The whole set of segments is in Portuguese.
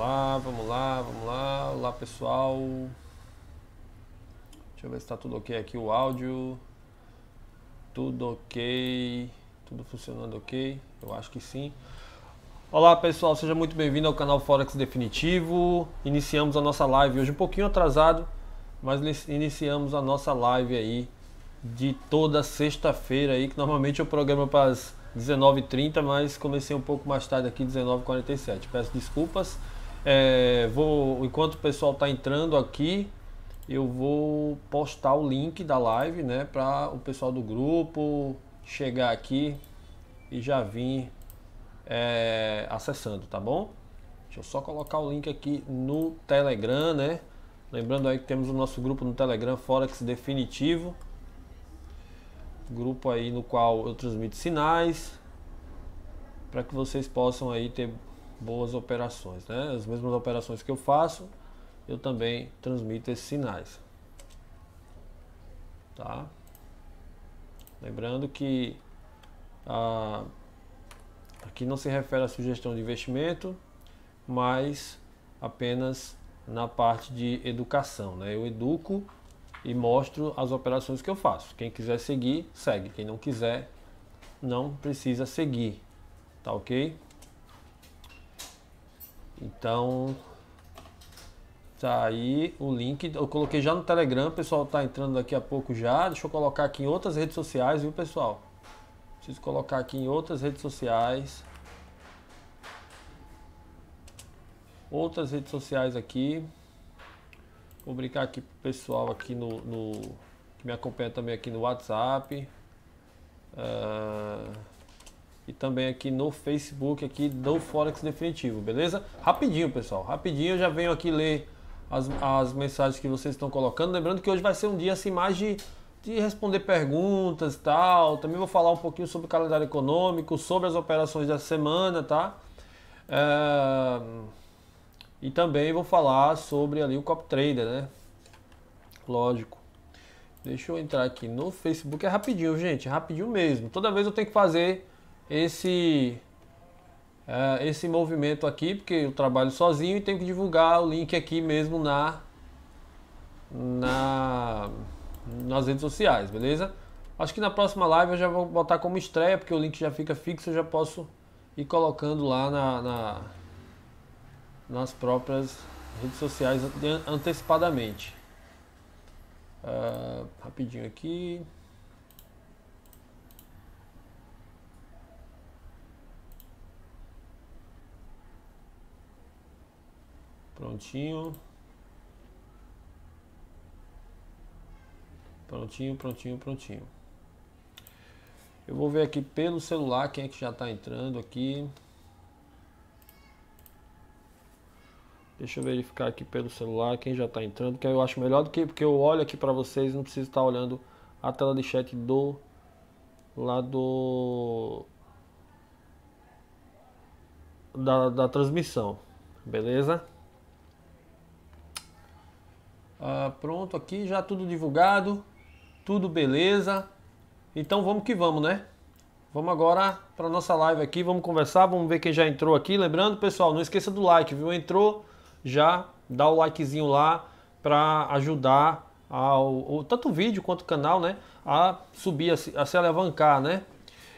lá, vamos lá, vamos lá. Olá pessoal. Deixa eu ver se está tudo ok aqui o áudio. Tudo ok. Tudo funcionando ok? Eu acho que sim. Olá pessoal, seja muito bem-vindo ao canal Forex Definitivo. Iniciamos a nossa live hoje um pouquinho atrasado, mas iniciamos a nossa live aí de toda sexta-feira aí, que normalmente eu programa para as 19h30, mas comecei um pouco mais tarde aqui, 19h47. Peço desculpas. É, vou, enquanto o pessoal está entrando aqui, eu vou postar o link da live, né, para o pessoal do grupo chegar aqui e já vir é, acessando, tá bom? Deixa eu só colocar o link aqui no Telegram, né? Lembrando aí que temos o nosso grupo no Telegram Forex Definitivo. Grupo aí no qual eu transmito sinais para que vocês possam aí ter boas operações. Né? As mesmas operações que eu faço, eu também transmito esses sinais. Tá? Lembrando que a, ah, aqui não se refere à sugestão de investimento, mas apenas na parte de educação. Né? Eu educo e mostro as operações que eu faço. Quem quiser seguir, segue. Quem não quiser, não precisa seguir. Tá ok? Então, tá aí o link. Eu coloquei já no Telegram, o pessoal tá entrando daqui a pouco já. Deixa eu colocar aqui em outras redes sociais, viu, pessoal? Preciso colocar aqui em outras redes sociais. Outras redes sociais aqui. Vou brincar aqui pro pessoal aqui no, no que me acompanha também aqui no WhatsApp. Uh e também aqui no Facebook aqui do Forex Definitivo, beleza? Rapidinho, pessoal, rapidinho eu já venho aqui ler as, as mensagens que vocês estão colocando. Lembrando que hoje vai ser um dia assim mais de, de responder perguntas e tal. Também vou falar um pouquinho sobre o calendário econômico, sobre as operações da semana, tá? É... E também vou falar sobre ali o Cop Trader, né? Lógico. Deixa eu entrar aqui no Facebook. É rapidinho, gente. rapidinho mesmo. Toda vez eu tenho que fazer esse, é, esse movimento aqui, porque eu trabalho sozinho e tenho que divulgar o link aqui mesmo na, na nas redes sociais, beleza? Acho que na próxima live eu já vou botar como estreia, porque o link já fica fixo, eu já posso ir colocando lá na, na nas próprias redes sociais antecipadamente. Uh, rapidinho aqui. Prontinho. Prontinho, prontinho, prontinho. Eu vou ver aqui pelo celular quem é que já está entrando aqui. Deixa eu verificar aqui pelo celular quem já está entrando, que eu acho melhor do que porque eu olho aqui para vocês, não preciso estar tá olhando a tela de chat do lado da, da transmissão, beleza? Ah, pronto, aqui já tudo divulgado, tudo beleza. Então vamos que vamos, né? Vamos agora para nossa live aqui, vamos conversar, vamos ver quem já entrou aqui. Lembrando, pessoal, não esqueça do like, viu? Entrou, já dá o likezinho lá para ajudar ao, ao, tanto o vídeo quanto o canal, né? A subir, a se, a se alavancar, né?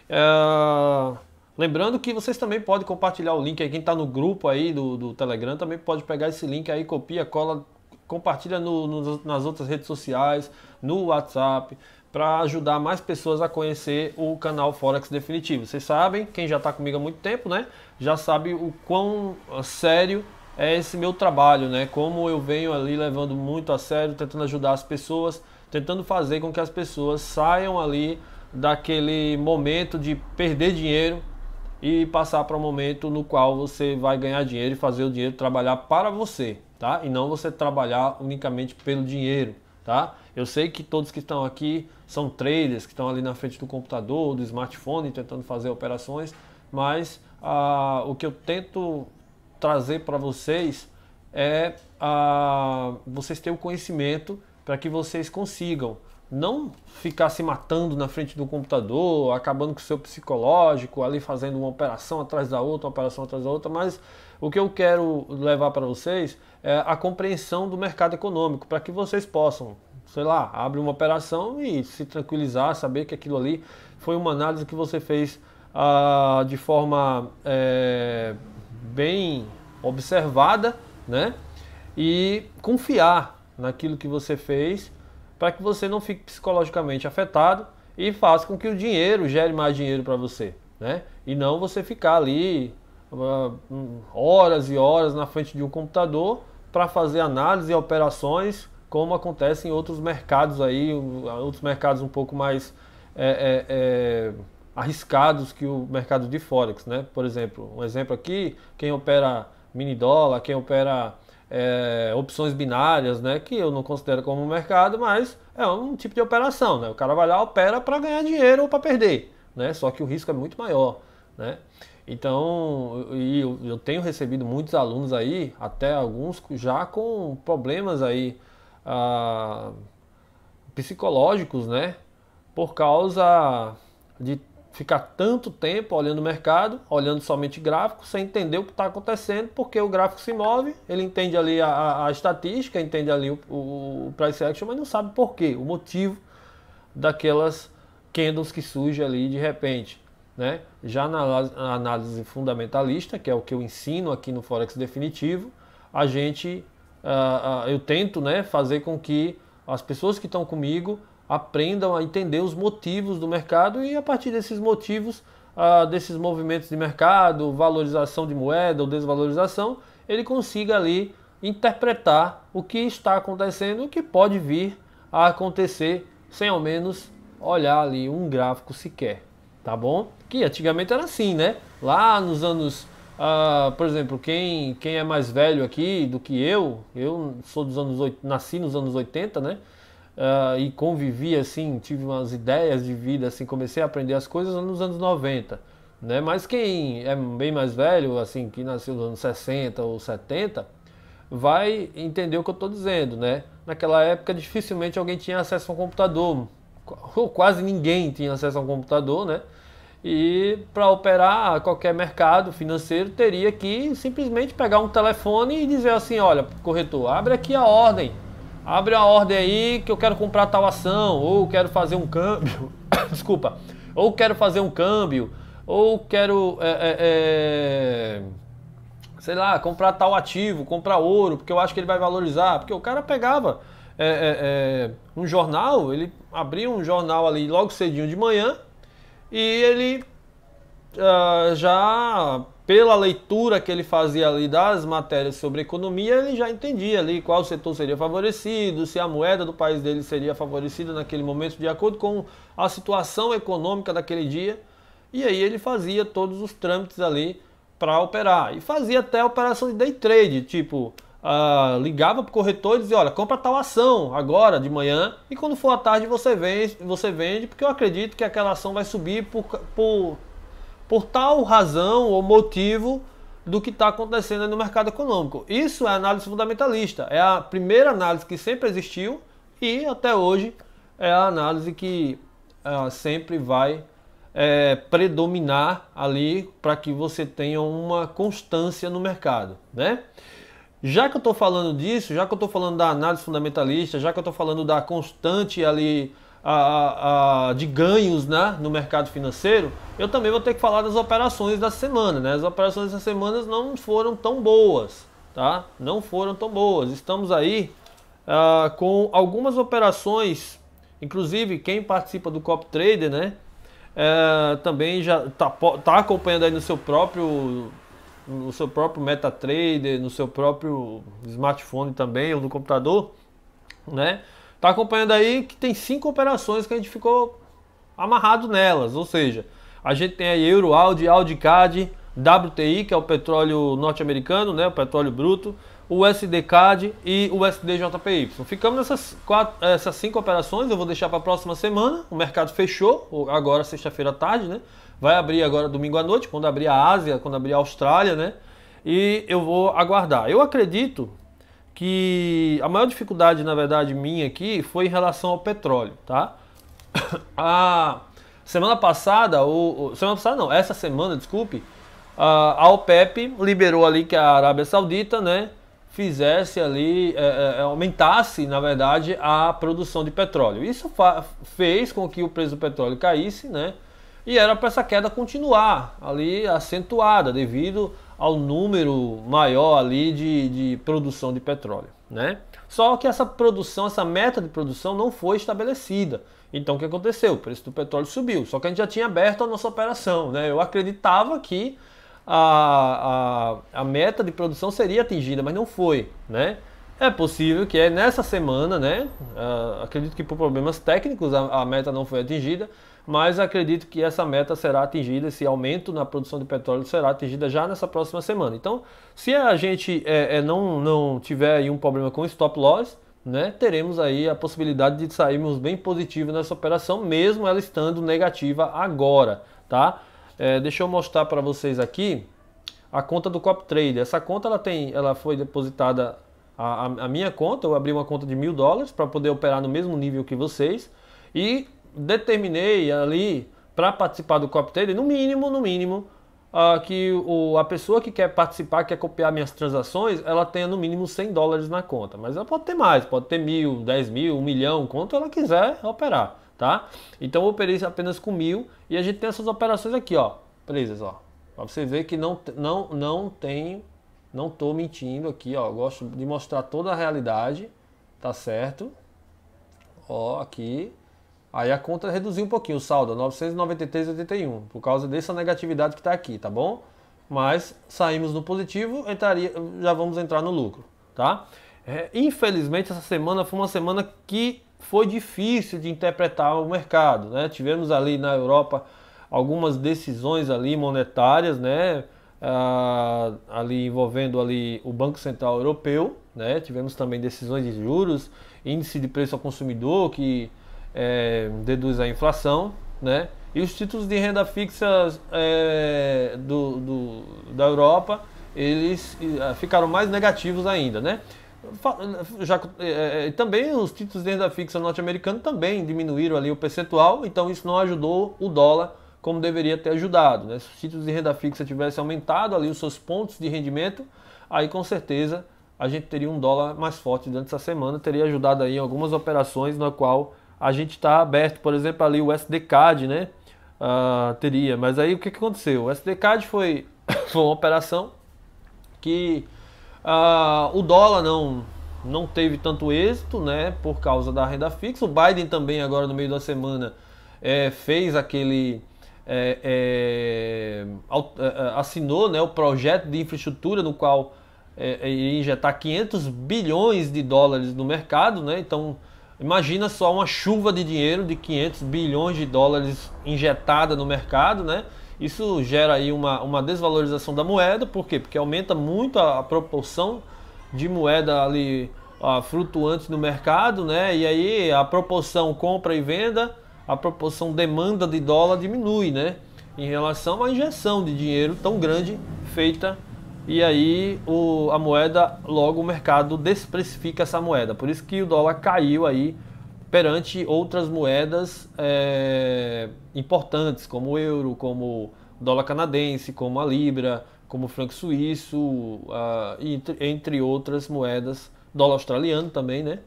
É... Lembrando que vocês também podem compartilhar o link aí, quem está no grupo aí do, do Telegram também pode pegar esse link aí, copia, cola compartilha no, no, nas outras redes sociais, no WhatsApp, para ajudar mais pessoas a conhecer o canal Forex Definitivo. Vocês sabem, quem já está comigo há muito tempo, né? Já sabe o quão sério é esse meu trabalho, né? Como eu venho ali levando muito a sério, tentando ajudar as pessoas, tentando fazer com que as pessoas saiam ali daquele momento de perder dinheiro e passar para o um momento no qual você vai ganhar dinheiro e fazer o dinheiro trabalhar para você, tá? E não você trabalhar unicamente pelo dinheiro, tá? Eu sei que todos que estão aqui são traders, que estão ali na frente do computador, do smartphone, tentando fazer operações, mas ah, o que eu tento trazer para vocês é ah, vocês terem o conhecimento para que vocês consigam não ficar se matando na frente do computador, acabando com o seu psicológico, ali fazendo uma operação atrás da outra, uma operação atrás da outra, mas o que eu quero levar para vocês é, a compreensão do mercado econômico, para que vocês possam, sei lá, abrir uma operação e se tranquilizar, saber que aquilo ali foi uma análise que você fez ah, de forma é, bem observada, né? E confiar naquilo que você fez para que você não fique psicologicamente afetado e faça com que o dinheiro gere mais dinheiro para você, né? E não você ficar ali ah, horas e horas na frente de um computador para fazer análise e operações, como acontece em outros mercados aí, outros mercados um pouco mais é, é, é, arriscados que o mercado de Forex, né? Por exemplo, um exemplo aqui, quem opera mini dólar, quem opera é, opções binárias, né, que eu não considero como mercado, mas é um tipo de operação, né? O cara vai lá opera para ganhar dinheiro ou para perder, né? Só que o risco é muito maior, né? Então, eu, eu tenho recebido muitos alunos aí, até alguns já com problemas aí ah, psicológicos, né? Por causa de ficar tanto tempo olhando o mercado, olhando somente gráfico, sem entender o que está acontecendo, porque o gráfico se move, ele entende ali a, a estatística, entende ali o, o, price action, mas não sabe por quê, o motivo daquelas candles que surgem ali de repente. Né? Já na análise fundamentalista, que é o que eu ensino aqui no Forex Definitivo, a gente, uh, uh, eu tento né, fazer com que as pessoas que estão comigo aprendam a entender os motivos do mercado e a partir desses motivos, uh, desses movimentos de mercado, valorização de moeda ou desvalorização, ele consiga ali interpretar o que está acontecendo, o que pode vir a acontecer sem ao menos olhar ali um gráfico sequer tá bom? Que antigamente era assim, né? Lá nos anos, ah, por exemplo, quem, quem é mais velho aqui do que eu, eu sou dos anos nasci nos anos 80, né? Ah, e convivi assim, tive umas ideias de vida, assim, comecei a aprender as coisas nos anos 90, né? Mas quem é bem mais velho, assim, que nasceu nos anos 60 ou 70, vai entender o que eu estou dizendo, né? Naquela época dificilmente alguém tinha acesso a um computador, ou quase ninguém tinha acesso a um computador, né? E para operar qualquer mercado financeiro, teria que simplesmente pegar um telefone e dizer assim: olha, corretor, abre aqui a ordem. Abre a ordem aí que eu quero comprar tal ação, ou quero fazer um câmbio. Desculpa. Ou quero fazer um câmbio, ou quero. É, é, é, sei lá, comprar tal ativo, comprar ouro, porque eu acho que ele vai valorizar. Porque o cara pegava é, é, é, um jornal, ele abria um jornal ali logo cedinho de manhã e ele uh, já, pela leitura que ele fazia ali das matérias sobre economia, ele já entendia ali qual setor seria favorecido, se a moeda do país dele seria favorecida naquele momento, de acordo com a situação econômica daquele dia. E aí ele fazia todos os trâmites ali para operar. E fazia até operação de day trade, tipo, ah, ligava para o corretor e dizia, olha, compra tal ação agora de manhã e quando for à tarde você vende, você vende porque eu acredito que aquela ação vai subir por, por, por tal razão ou motivo do que está acontecendo no mercado econômico. Isso é análise fundamentalista, é a primeira análise que sempre existiu e até hoje é a análise que ah, sempre vai é, predominar ali para que você tenha uma constância no mercado, né? Já que eu estou falando disso, já que eu estou falando da análise fundamentalista, já que eu estou falando da constante ali a, a, de ganhos né, no mercado financeiro, eu também vou ter que falar das operações da semana. Né? As operações das semana não foram tão boas, tá? Não foram tão boas. Estamos aí uh, com algumas operações, inclusive quem participa do Cop Trader, né? Uh, também já está tá acompanhando aí no seu próprio no seu próprio MetaTrader, no seu próprio smartphone também ou no computador, né? Tá acompanhando aí que tem cinco operações que a gente ficou amarrado nelas, ou seja, a gente tem aí Euro, Audi, Audi CAD, WTI, que é o petróleo norte-americano, né, o petróleo bruto, o CAD e o SDJPY. Ficamos nessas, quatro, essas cinco operações, eu vou deixar para a próxima semana. O mercado fechou, agora sexta-feira à tarde, né? Vai abrir agora domingo à noite, quando abrir a Ásia, quando abrir a Austrália, né? E eu vou aguardar. Eu acredito que a maior dificuldade, na verdade, minha aqui foi em relação ao petróleo, tá? a semana passada, ou semana passada não, essa semana, desculpe, a OPEP liberou ali que a Arábia Saudita, né, fizesse ali, é, é, é aumentasse, na verdade, a produção de petróleo. Isso fez com que o preço do petróleo caísse, né? e era para essa queda continuar ali acentuada devido ao número maior ali de, de produção de petróleo, né? Só que essa produção, essa meta de produção não foi estabelecida. Então o que aconteceu? O preço do petróleo subiu. Só que a gente já tinha aberto a nossa operação, né? Eu acreditava que a, a, a meta de produção seria atingida, mas não foi, né? É possível que é nessa semana, né? Uh, acredito que por problemas técnicos a, a meta não foi atingida, mas acredito que essa meta será atingida, esse aumento na produção de petróleo será atingida já nessa próxima semana. Então, se a gente é, é, não, não tiver aí um problema com stop loss, né, teremos aí a possibilidade de sairmos bem positivo nessa operação, mesmo ela estando negativa agora, tá? É, deixa eu mostrar para vocês aqui a conta do Cop Trade. Essa conta ela tem, ela foi depositada a, a, a minha conta. Eu abri uma conta de mil dólares para poder operar no mesmo nível que vocês e determinei ali para participar do cocktail, no mínimo, no mínimo, uh, que o, a pessoa que quer participar, quer copiar minhas transações, ela tenha no mínimo 100 dólares na conta. Mas ela pode ter mais, pode ter mil, 10 mil, um milhão, quanto ela quiser operar, tá? Então eu operei apenas com mil e a gente tem essas operações aqui, ó, presas, ó. Para você ver que não, não, não tem, não tô mentindo aqui, ó. gosto de mostrar toda a realidade, tá certo? Ó, aqui, Aí a conta reduziu um pouquinho o saldo, 993,81, por causa dessa negatividade que está aqui, tá bom? Mas saímos no positivo, entraria, já vamos entrar no lucro, tá? É, infelizmente essa semana foi uma semana que foi difícil de interpretar o mercado, né? Tivemos ali na Europa algumas decisões ali monetárias, né? Ah, ali envolvendo ali o Banco Central Europeu, né? Tivemos também decisões de juros, índice de preço ao consumidor que é, deduz a inflação, né? E os títulos de renda fixa é, do, do, da Europa, eles ah, ficaram mais negativos ainda, né? Já, é, é também os títulos de renda fixa norte-americano também diminuíram ali o percentual, então isso não ajudou o dólar como deveria ter ajudado. Né? Se os títulos de renda fixa tivessem aumentado ali os seus pontos de rendimento, aí com certeza a gente teria um dólar mais forte durante essa semana, teria ajudado aí algumas operações na qual a gente está aberto, por exemplo, ali o SDCAD, né? Uh, teria, mas aí o que, que aconteceu? O SDCAD foi, foi uma operação que uh, o dólar não, não teve tanto êxito, né? Por causa da renda fixa. O Biden também, agora no meio da semana, é, fez aquele. É, é, é, é assinou né, o projeto de infraestrutura no qual iria é, injetar 500 bilhões de dólares no mercado, né? Então Imagina só uma chuva de dinheiro de 500 bilhões de dólares injetada no mercado, né? Isso gera aí uma, uma desvalorização da moeda, por quê? Porque aumenta muito a, a proporção de moeda ali a, ah, flutuante no mercado, né? E aí a proporção compra e venda, a proporção demanda de dólar diminui, né? Em relação à injeção de dinheiro tão grande feita e aí o, a moeda, logo o mercado desprecifica essa moeda. Por isso que o dólar caiu aí perante outras moedas é, importantes, como o euro, como o dólar canadense, como a libra, como o franco suíço, entre, entre outras moedas, dólar australiano também, né?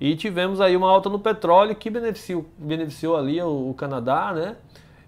E tivemos aí uma alta no petróleo que beneficiou, beneficiou ali o, o Canadá, né?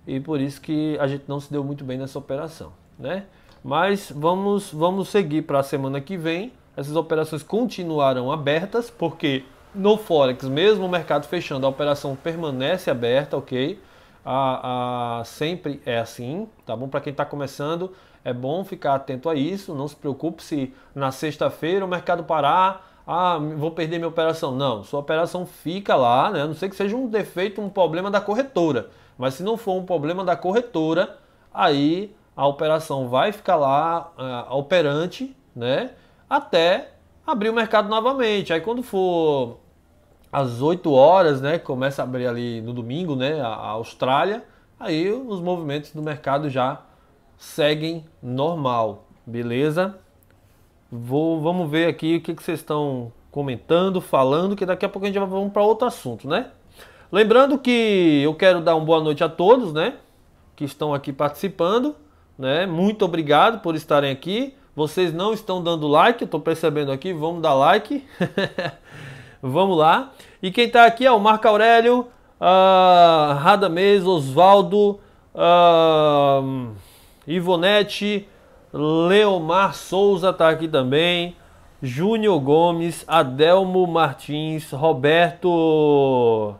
E por isso que a gente não se deu muito bem nessa operação, né? Mas vamos, vamos seguir para a semana que vem. Essas operações continuarão abertas, porque no Forex, mesmo o mercado fechando, a operação permanece aberta, ok? A, a sempre é assim, tá bom? Para quem está começando, é bom ficar atento a isso. Não se preocupe se na sexta-feira o mercado parar, ah, vou perder minha operação. Não, sua operação fica lá, né? A não sei que seja um defeito, um problema da corretora. Mas se não for um problema da corretora, aí a operação vai ficar lá operante, né? Até abrir o mercado novamente. Aí quando for às 8 horas, né? Começa a abrir ali no domingo, né? A, a Austrália. Aí os movimentos do mercado já seguem normal, beleza? Vou, vamos ver aqui o que, que vocês estão comentando, falando, que daqui a pouco a gente vai para outro assunto, né? Lembrando que eu quero dar uma boa noite a todos, né? Que estão aqui participando né? Muito obrigado por estarem aqui. Vocês não estão dando like, eu estou percebendo aqui. Vamos dar like. Vamos lá. E quem está aqui é o Marco Aurélio, uh, ah, Radamés, Osvaldo, uh, ah, Ivonete, Leomar Souza está aqui também. Júnior Gomes, Adelmo Martins, Roberto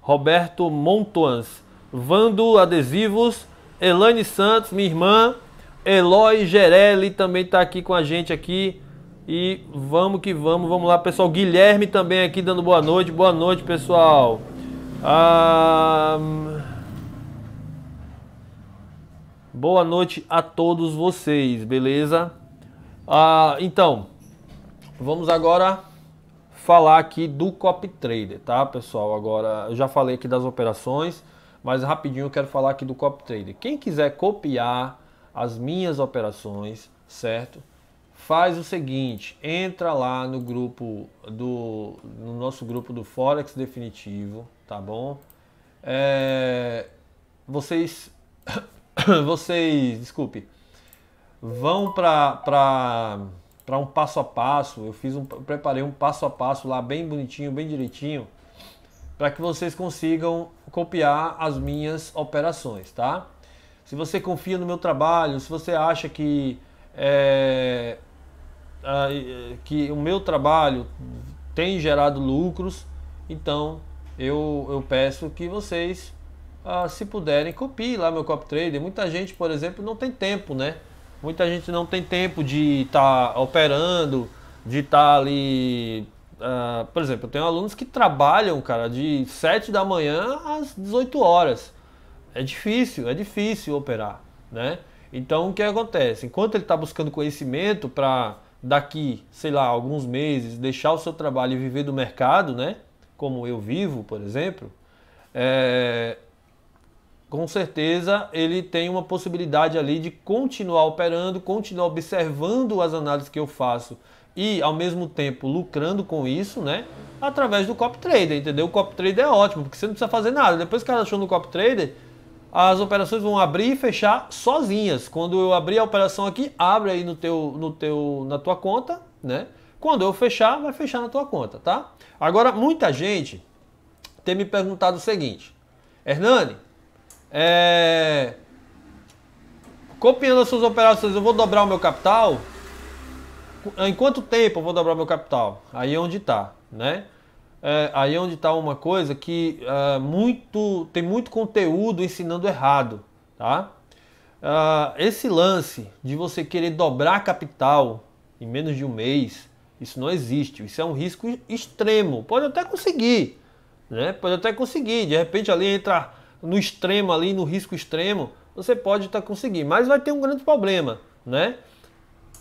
Roberto Montoans, Vando Adesivos, Elaine Santos, minha irmã. Eloy Gerelli também está aqui com a gente aqui. E vamos que vamos, vamos lá, pessoal. Guilherme também aqui dando boa noite. Boa noite, pessoal. Boa noite a todos vocês, beleza? Ah, então, vamos agora falar aqui do copy trader, tá, pessoal? Agora, eu já falei aqui das operações mas rapidinho eu quero falar aqui do Copy Trader. Quem quiser copiar as minhas operações, certo? Faz o seguinte, entra lá no grupo do no nosso grupo do Forex definitivo, tá bom? É, vocês vocês, desculpe, vão para para para um passo a passo. Eu fiz um preparei um passo a passo lá bem bonitinho, bem direitinho para que vocês consigam copiar as minhas operações, tá? Se você confia no meu trabalho, se você acha que é, que o meu trabalho tem gerado lucros, então eu, eu peço que vocês, ah, se puderem, copiem lá meu copy trader. Muita gente, por exemplo, não tem tempo, né? Muita gente não tem tempo de estar tá operando, de estar tá ali Uh, por exemplo, eu tenho alunos que trabalham, cara, de 7 da manhã às 18 horas. É difícil, é difícil operar, né? Então, o que acontece? Enquanto ele está buscando conhecimento para daqui, sei lá, alguns meses, deixar o seu trabalho e viver do mercado, né? Como eu vivo, por exemplo, é... com certeza ele tem uma possibilidade ali de continuar operando, continuar observando as análises que eu faço e ao mesmo tempo lucrando com isso, né? Através do copy trader, entendeu? O copy trader é ótimo, porque você não precisa fazer nada. Depois que ela achou no copy trader, as operações vão abrir e fechar sozinhas. Quando eu abrir a operação aqui, abre aí no teu, no teu, na tua conta, né? Quando eu fechar, vai fechar na tua conta, tá? Agora, muita gente tem me perguntado o seguinte: Hernani, é... copiando as suas operações, eu vou dobrar o meu capital? Ah, em quanto tempo eu vou dobrar meu capital? Aí é onde está, né? É, aí é onde está uma coisa que uh, muito tem muito conteúdo ensinando errado, tá? Uh, esse lance de você querer dobrar capital em menos de um mês, isso não existe. Isso é um risco extremo. Pode até conseguir, né? Pode até conseguir. De repente ali entra no extremo ali, no risco extremo, você pode estar tá conseguindo, mas vai ter um grande problema, né?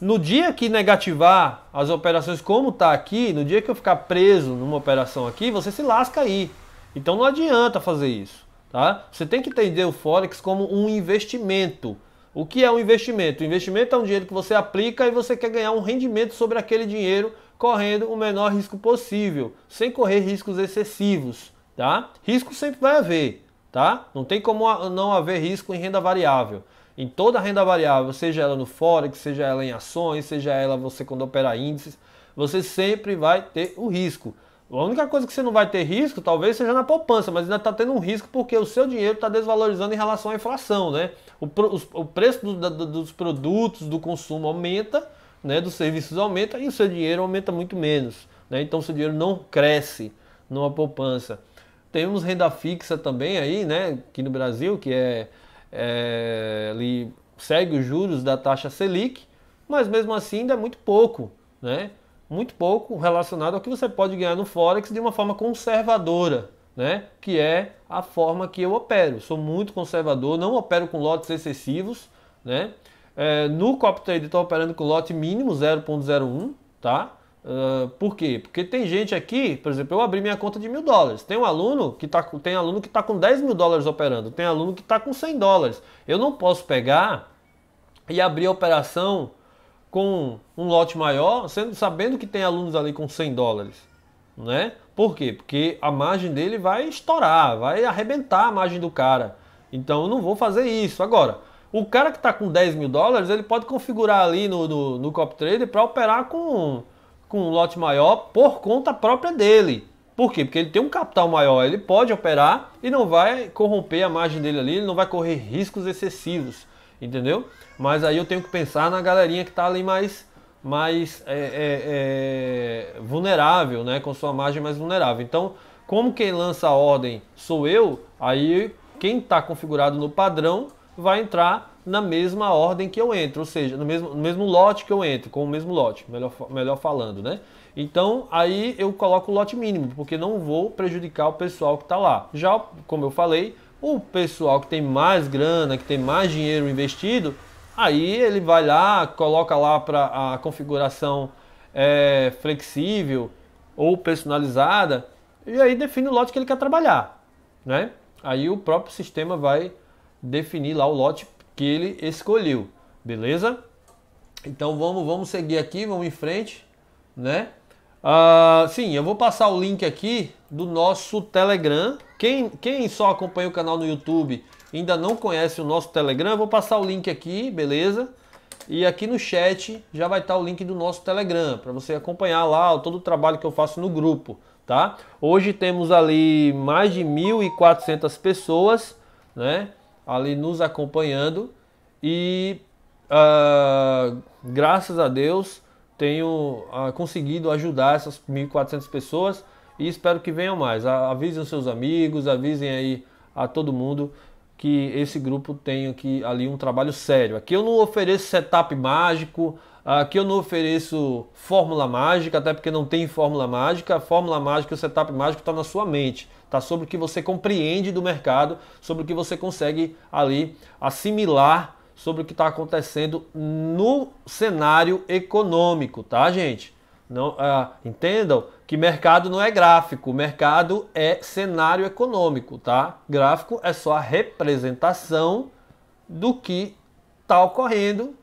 No dia que negativar as operações como está aqui, no dia que eu ficar preso numa operação aqui, você se lasca aí. Então não adianta fazer isso, tá? Você tem que entender o Forex como um investimento. O que é um investimento? O investimento é um dinheiro que você aplica e você quer ganhar um rendimento sobre aquele dinheiro correndo o menor risco possível, sem correr riscos excessivos, tá? Risco sempre vai haver, tá? Não tem como não haver risco em renda variável em toda a renda variável, seja ela no Forex, seja ela em ações, seja ela você quando opera índices, você sempre vai ter o risco. A única coisa que você não vai ter risco talvez seja na poupança, mas ainda está tendo um risco porque o seu dinheiro está desvalorizando em relação à inflação. Né? O, os, o preço do, do, dos produtos, do consumo aumenta, né? dos serviços aumenta e o seu dinheiro aumenta muito menos. Né? Então o seu dinheiro não cresce numa poupança. Temos renda fixa também aí, né? aqui no Brasil, que é é, ele segue os juros da taxa Selic, mas mesmo assim ainda é muito pouco, né? Muito pouco relacionado ao que você pode ganhar no Forex de uma forma conservadora, né? Que é a forma que eu opero. Sou muito conservador, não opero com lotes excessivos, né? É, no Coptrade estou operando com lote mínimo 0.01, tá? Ah, por quê? Porque tem gente aqui, por exemplo, eu abri minha conta de mil dólares. Tem um aluno que está tem aluno que está com 10 mil dólares operando, tem aluno que está com 100 dólares. Eu não posso pegar e abrir a operação com um lote maior, sendo, sabendo que tem alunos ali com 100 dólares, né? Por quê? Porque a margem dele vai estourar, vai arrebentar a margem do cara. Então eu não vou fazer isso. Agora, o cara que está com 10 mil dólares, ele pode configurar ali no, no, no Cop Trader para operar com com um lote maior por conta própria dele. Por quê? Porque ele tem um capital maior, ele pode operar e não vai corromper a margem dele ali, ele não vai correr riscos excessivos, entendeu? Mas aí eu tenho que pensar na galerinha que está ali mais, mais é, é, é, vulnerável, né? com sua margem mais vulnerável. Então, como quem lança a ordem sou eu, aí quem está configurado no padrão vai entrar na mesma ordem que eu entro, ou seja, no mesmo, no mesmo lote que eu entro, com o mesmo lote, melhor, melhor falando, né? Então aí eu coloco o lote mínimo, porque não vou prejudicar o pessoal que está lá. Já, como eu falei, o pessoal que tem mais grana, que tem mais dinheiro investido, aí ele vai lá, coloca lá para a configuração é, flexível ou personalizada, e aí define o lote que ele quer trabalhar, né? Aí o próprio sistema vai definir lá o lote que ele escolheu, beleza? Então vamos, vamos seguir aqui, vamos em frente, né? Ah, sim, eu vou passar o link aqui do nosso Telegram. Quem, quem só acompanha o canal no YouTube ainda não conhece o nosso Telegram, eu vou passar o link aqui, beleza? E aqui no chat já vai estar o link do nosso Telegram, para você acompanhar lá todo o trabalho que eu faço no grupo, tá? Hoje temos ali mais de 1.400 pessoas, né? ali nos acompanhando e uh, graças a Deus tenho uh, conseguido ajudar essas 1.400 pessoas e espero que venham mais. Avisem os seus amigos, avisem aí a todo mundo que esse grupo tem aqui ali um trabalho sério. Aqui eu não ofereço setup mágico, Aqui ah, eu não ofereço fórmula mágica, até porque não tem fórmula mágica. A fórmula mágica, o setup mágico está na sua mente, está sobre o que você compreende do mercado, sobre o que você consegue ali assimilar sobre o que está acontecendo no cenário econômico, tá, gente? Não, ah, entendam que mercado não é gráfico, mercado é cenário econômico, tá? Gráfico é só a representação do que está ocorrendo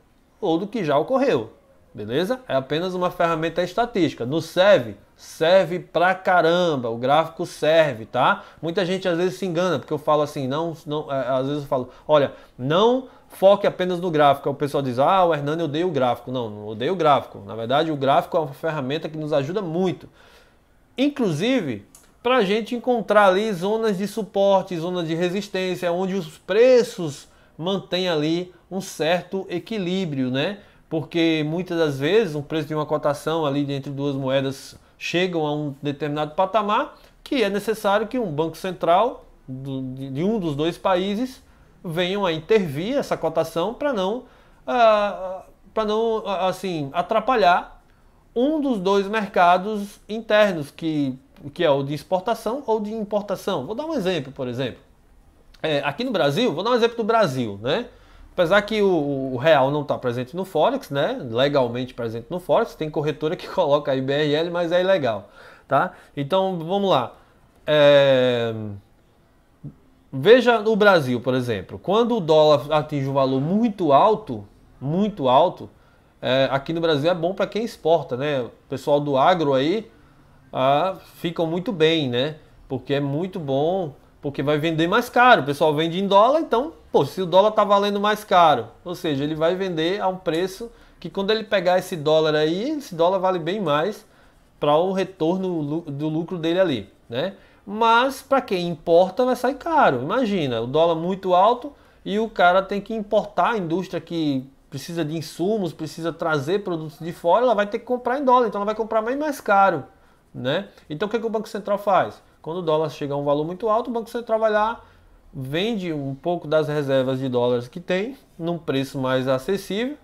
ou do que já ocorreu. Beleza? É apenas uma ferramenta estatística. No serve, serve pra caramba. O gráfico serve, tá? Muita gente às vezes se engana, porque eu falo assim, não, não é, às vezes eu falo, olha, não foque apenas no gráfico. O pessoal diz, ah, o Hernani odeia o gráfico. Não, não odeio o gráfico. Na verdade, o gráfico é uma ferramenta que nos ajuda muito. Inclusive, para a gente encontrar ali zonas de suporte, zonas de resistência, onde os preços mantém ali um certo equilíbrio, né? Porque muitas das vezes o preço de uma cotação ali entre duas moedas chegam a um determinado patamar que é necessário que um banco central de um dos dois países venham a intervir essa cotação para não ah, para não ah, assim atrapalhar um dos dois mercados internos que que é o de exportação ou de importação. Vou dar um exemplo, por exemplo. É, aqui no Brasil, vou dar um exemplo do Brasil, né? Apesar que o, o real não está presente no Forex, né? Legalmente presente no Forex, tem corretora que coloca aí BRL, mas é ilegal, tá? Então vamos lá. É... Veja no Brasil, por exemplo, quando o dólar atinge um valor muito alto, muito alto, é, aqui no Brasil é bom para quem exporta, né? O pessoal do agro aí ah, ficam muito bem, né? Porque é muito bom porque vai vender mais caro. O pessoal vende em dólar, então, pô, se o dólar está valendo mais caro, ou seja, ele vai vender a um preço que quando ele pegar esse dólar aí, esse dólar vale bem mais para o retorno do lucro dele ali, né? Mas para quem importa vai sair caro. Imagina, o dólar muito alto e o cara tem que importar a indústria que precisa de insumos, precisa trazer produtos de fora, ela vai ter que comprar em dólar, então ela vai comprar bem mais caro, né? Então o que, é que o Banco Central faz? Quando o dólar chega a um valor muito alto, o Banco Central vai lá, vende um pouco das reservas de dólares que tem, num preço mais acessível,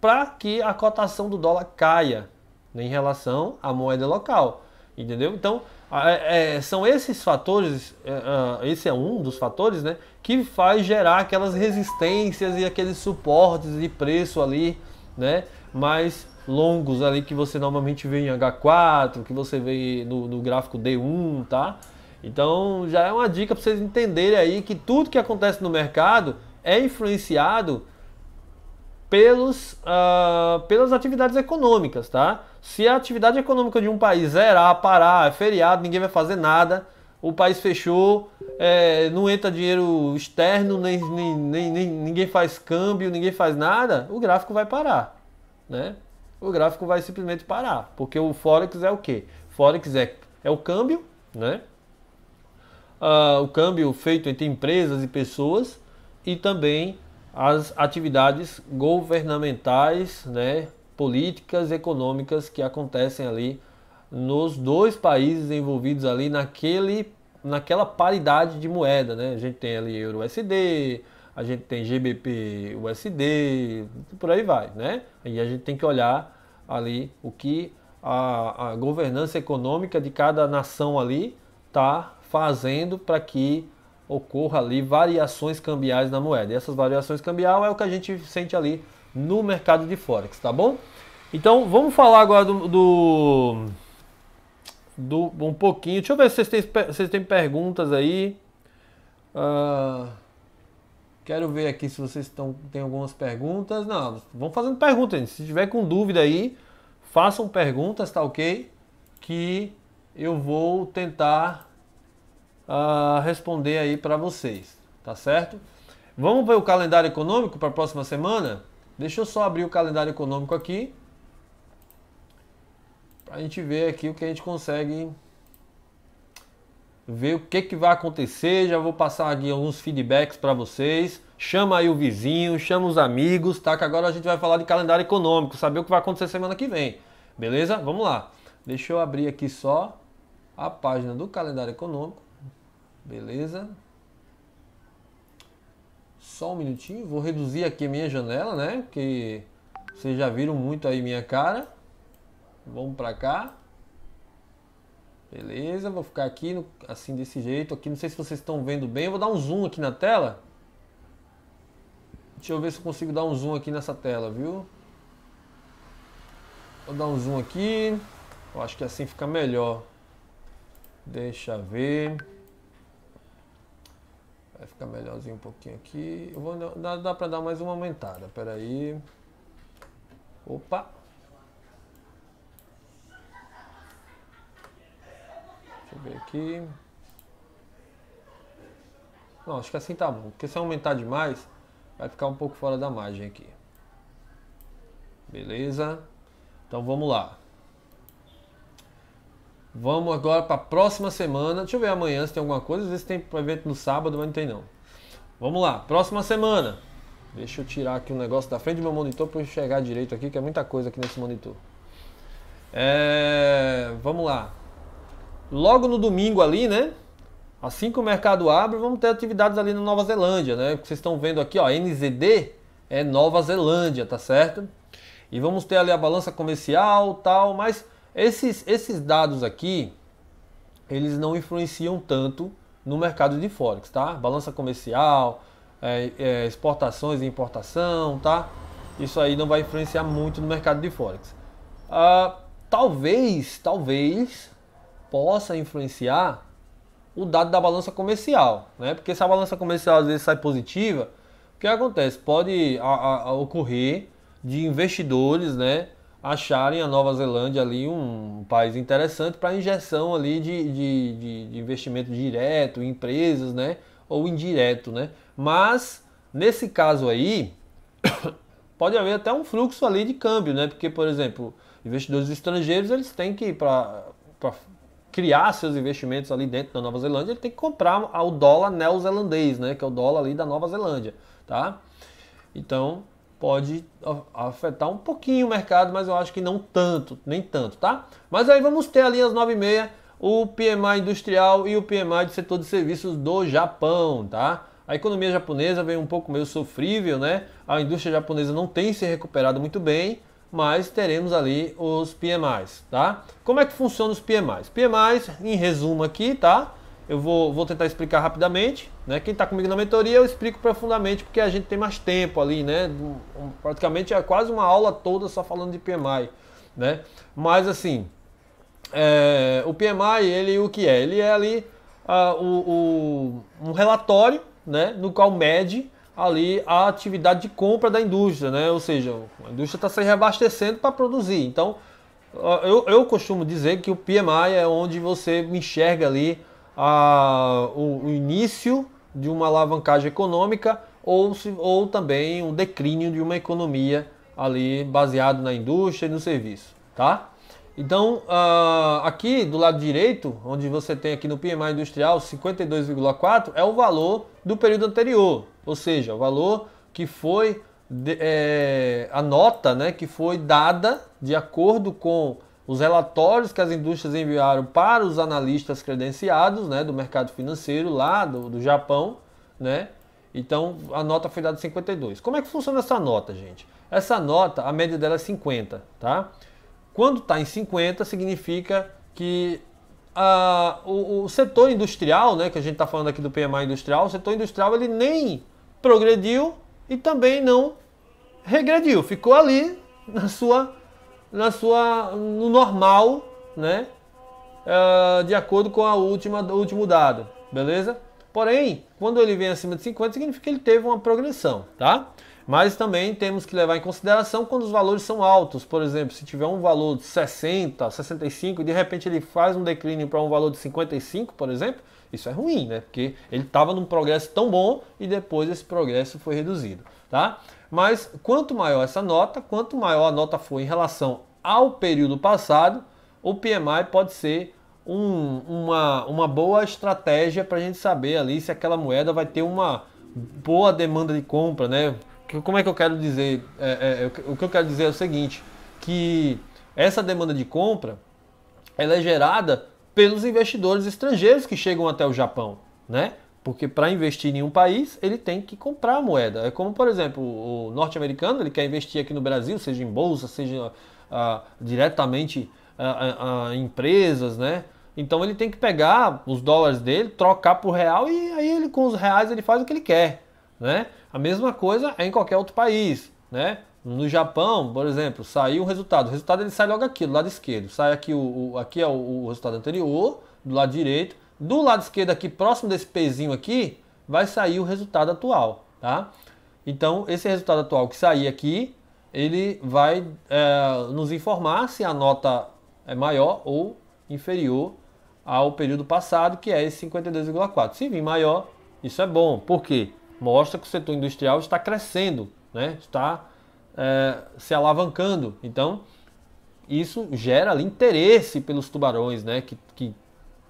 para que a cotação do dólar caia né, em relação à moeda local. Entendeu? Então, é, é, são esses fatores, é, é, esse é um dos fatores, né, que faz gerar aquelas resistências e aqueles suportes de preço ali, né, Mas longos ali que você normalmente vê em H4, que você vê no, no gráfico D1, tá? Então já é uma dica para vocês entenderem aí que tudo que acontece no mercado é influenciado pelos, uh, pelas atividades econômicas, tá? Se a atividade econômica de um país zerar, parar, é feriado, ninguém vai fazer nada, o país fechou, é, não entra dinheiro externo, nem, nem, nem, ninguém faz câmbio, ninguém faz nada, o gráfico vai parar, né? o gráfico vai simplesmente parar. Porque o Forex é o que Forex é, é o câmbio, né? Ah, o câmbio feito entre empresas e pessoas e também as atividades governamentais, né, políticas, econômicas que acontecem ali nos dois países envolvidos ali naquele, naquela paridade de moeda, né? A gente tem ali euro USD, a gente tem GBP USD, por aí vai, né? E a gente tem que olhar ali o que a, a governança econômica de cada nação ali está fazendo para que ocorra ali variações cambiais na moeda. E essas variações cambiais é o que a gente sente ali no mercado de Forex, tá bom? Então vamos falar agora do, do, do um pouquinho. Deixa eu ver se vocês têm, vocês têm perguntas aí. Uh... Quero ver aqui se vocês estão, têm algumas perguntas. Não, vão fazendo perguntas. Gente. Se tiver com dúvida aí, façam perguntas, tá ok? Que eu vou tentar uh, responder aí para vocês, tá certo? Vamos ver o calendário econômico para a próxima semana? Deixa eu só abrir o calendário econômico aqui. Para a gente ver aqui o que a gente consegue ver o que, que vai acontecer, já vou passar aqui alguns feedbacks para vocês. Chama aí o vizinho, chama os amigos, tá? Que agora a gente vai falar de calendário econômico, saber o que vai acontecer semana que vem. Beleza? Vamos lá. Deixa eu abrir aqui só a página do calendário econômico. Beleza? Só um minutinho, vou reduzir aqui a minha janela, né? Porque vocês já viram muito aí minha cara. Vamos para cá. Beleza, vou ficar aqui no, assim desse jeito aqui. Não sei se vocês estão vendo bem. Eu vou dar um zoom aqui na tela. Deixa eu ver se eu consigo dar um zoom aqui nessa tela, viu? Vou dar um zoom aqui. Eu acho que assim fica melhor. Deixa ver. Vai ficar melhorzinho um pouquinho aqui. Eu vou, dá, dá pra dar mais uma aumentada. Pera aí. Opa! eu ver aqui. Não, acho que assim tá bom. Porque se aumentar demais, vai ficar um pouco fora da margem aqui. Beleza? Então vamos lá. Vamos agora para a próxima semana. Deixa eu ver amanhã se tem alguma coisa. Às vezes tem evento no sábado, mas não tem não. Vamos lá, próxima semana. Deixa eu tirar aqui o um negócio da frente do meu monitor para eu chegar direito aqui, que é muita coisa aqui nesse monitor. É... Vamos lá logo no domingo ali, né? Assim que o mercado abre, vamos ter atividades ali na Nova Zelândia, né? que Vocês estão vendo aqui, ó, NZD é Nova Zelândia, tá certo? E vamos ter ali a balança comercial, tal, mas esses esses dados aqui eles não influenciam tanto no mercado de forex, tá? Balança comercial, é, é, exportações e importação, tá? Isso aí não vai influenciar muito no mercado de forex. Ah, talvez, talvez possa influenciar o dado da balança comercial, né? Porque se a balança comercial às vezes sai positiva, o que acontece? Pode a, a ocorrer de investidores, né, acharem a Nova Zelândia ali um país interessante para injeção ali de, de, de, de, investimento direto, em empresas, né, ou indireto, né? Mas nesse caso aí pode haver até um fluxo ali de câmbio, né? Porque por exemplo, investidores estrangeiros eles têm que para criar seus investimentos ali dentro da Nova Zelândia, ele tem que comprar o dólar neozelandês, né, que é o dólar ali da Nova Zelândia, tá? Então, pode afetar um pouquinho o mercado, mas eu acho que não tanto, nem tanto, tá? Mas aí vamos ter ali às 9h30 o PMI industrial e o PMI de setor de serviços do Japão, tá? A economia japonesa veio um pouco meio sofrível, né? A indústria japonesa não tem se recuperado muito bem, mas teremos ali os PMIs, tá? Como é que funciona os PMIs? PMIs, em resumo aqui, tá? Eu vou, vou tentar explicar rapidamente, né? Quem está comigo na mentoria, eu explico profundamente, porque a gente tem mais tempo ali, né? Praticamente é quase uma aula toda só falando de PMI, né? Mas, assim, é, o PMI, ele o que é? Ele é ali uh, o, o, um relatório, né? No qual mede ali a atividade de compra da indústria, né? Ou seja, a indústria está se reabastecendo para produzir. Então, eu, eu, costumo dizer que o PMI é onde você enxerga ali a, o, o, início de uma alavancagem econômica ou, se, ou também um declínio de uma economia ali baseado na indústria e no serviço, tá? Então, uh, aqui do lado direito, onde você tem aqui no PMI industrial 52,4, é o valor do período anterior, ou seja, o valor que foi de, é, a nota né, que foi dada de acordo com os relatórios que as indústrias enviaram para os analistas credenciados né, do mercado financeiro lá do, do Japão. Né? Então a nota foi dada 52. Como é que funciona essa nota, gente? Essa nota, a média dela é 50. Tá? Quando está em 50, significa que a, o, o, setor industrial, né, que a gente está falando aqui do PMI industrial, o setor industrial ele nem progrediu e também não regrediu, ficou ali na sua, na sua, no normal, né, uh, de acordo com a última, o último dado, beleza? Porém, quando ele vem acima de 50, significa que ele teve uma progressão, tá? Mas também temos que levar em consideração quando os valores são altos. Por exemplo, se tiver um valor de 60, 65 e de repente ele faz um declínio para um valor de 55, por exemplo, isso é ruim, né? Porque ele estava num progresso tão bom e depois esse progresso foi reduzido, tá? Mas quanto maior essa nota, quanto maior a nota foi em relação ao período passado, o PMI pode ser um, uma, uma boa estratégia para a gente saber ali se aquela moeda vai ter uma boa demanda de compra, né? como é que eu quero dizer? É, é, é o que eu quero dizer é o seguinte, que essa demanda de compra ela é gerada pelos investidores estrangeiros que chegam até o Japão, né? Porque para investir em um país, ele tem que comprar a moeda. É como, por exemplo, o norte-americano, ele quer investir aqui no Brasil, seja em bolsa, seja ah, diretamente ah, ah, ah, em empresas, né? Então ele tem que pegar os dólares dele, trocar por real e aí ele com os reais ele faz o que ele quer. Né? A mesma coisa é em qualquer outro país. Né? No Japão, por exemplo, saiu o resultado. O resultado ele sai logo aqui, do lado esquerdo. Sai aqui o, o aqui é o, o, resultado anterior, do lado direito. Do lado esquerdo aqui, próximo desse pezinho aqui, vai sair o resultado atual, tá? Então, esse resultado atual que sair aqui, ele vai é, nos informar se a nota é maior ou inferior ao período passado, que é esse 52,4. Se vir maior, isso é bom. Por quê? mostra que o setor industrial está crescendo, né? está é, se alavancando. Então, isso gera ali, interesse pelos tubarões né? que, que,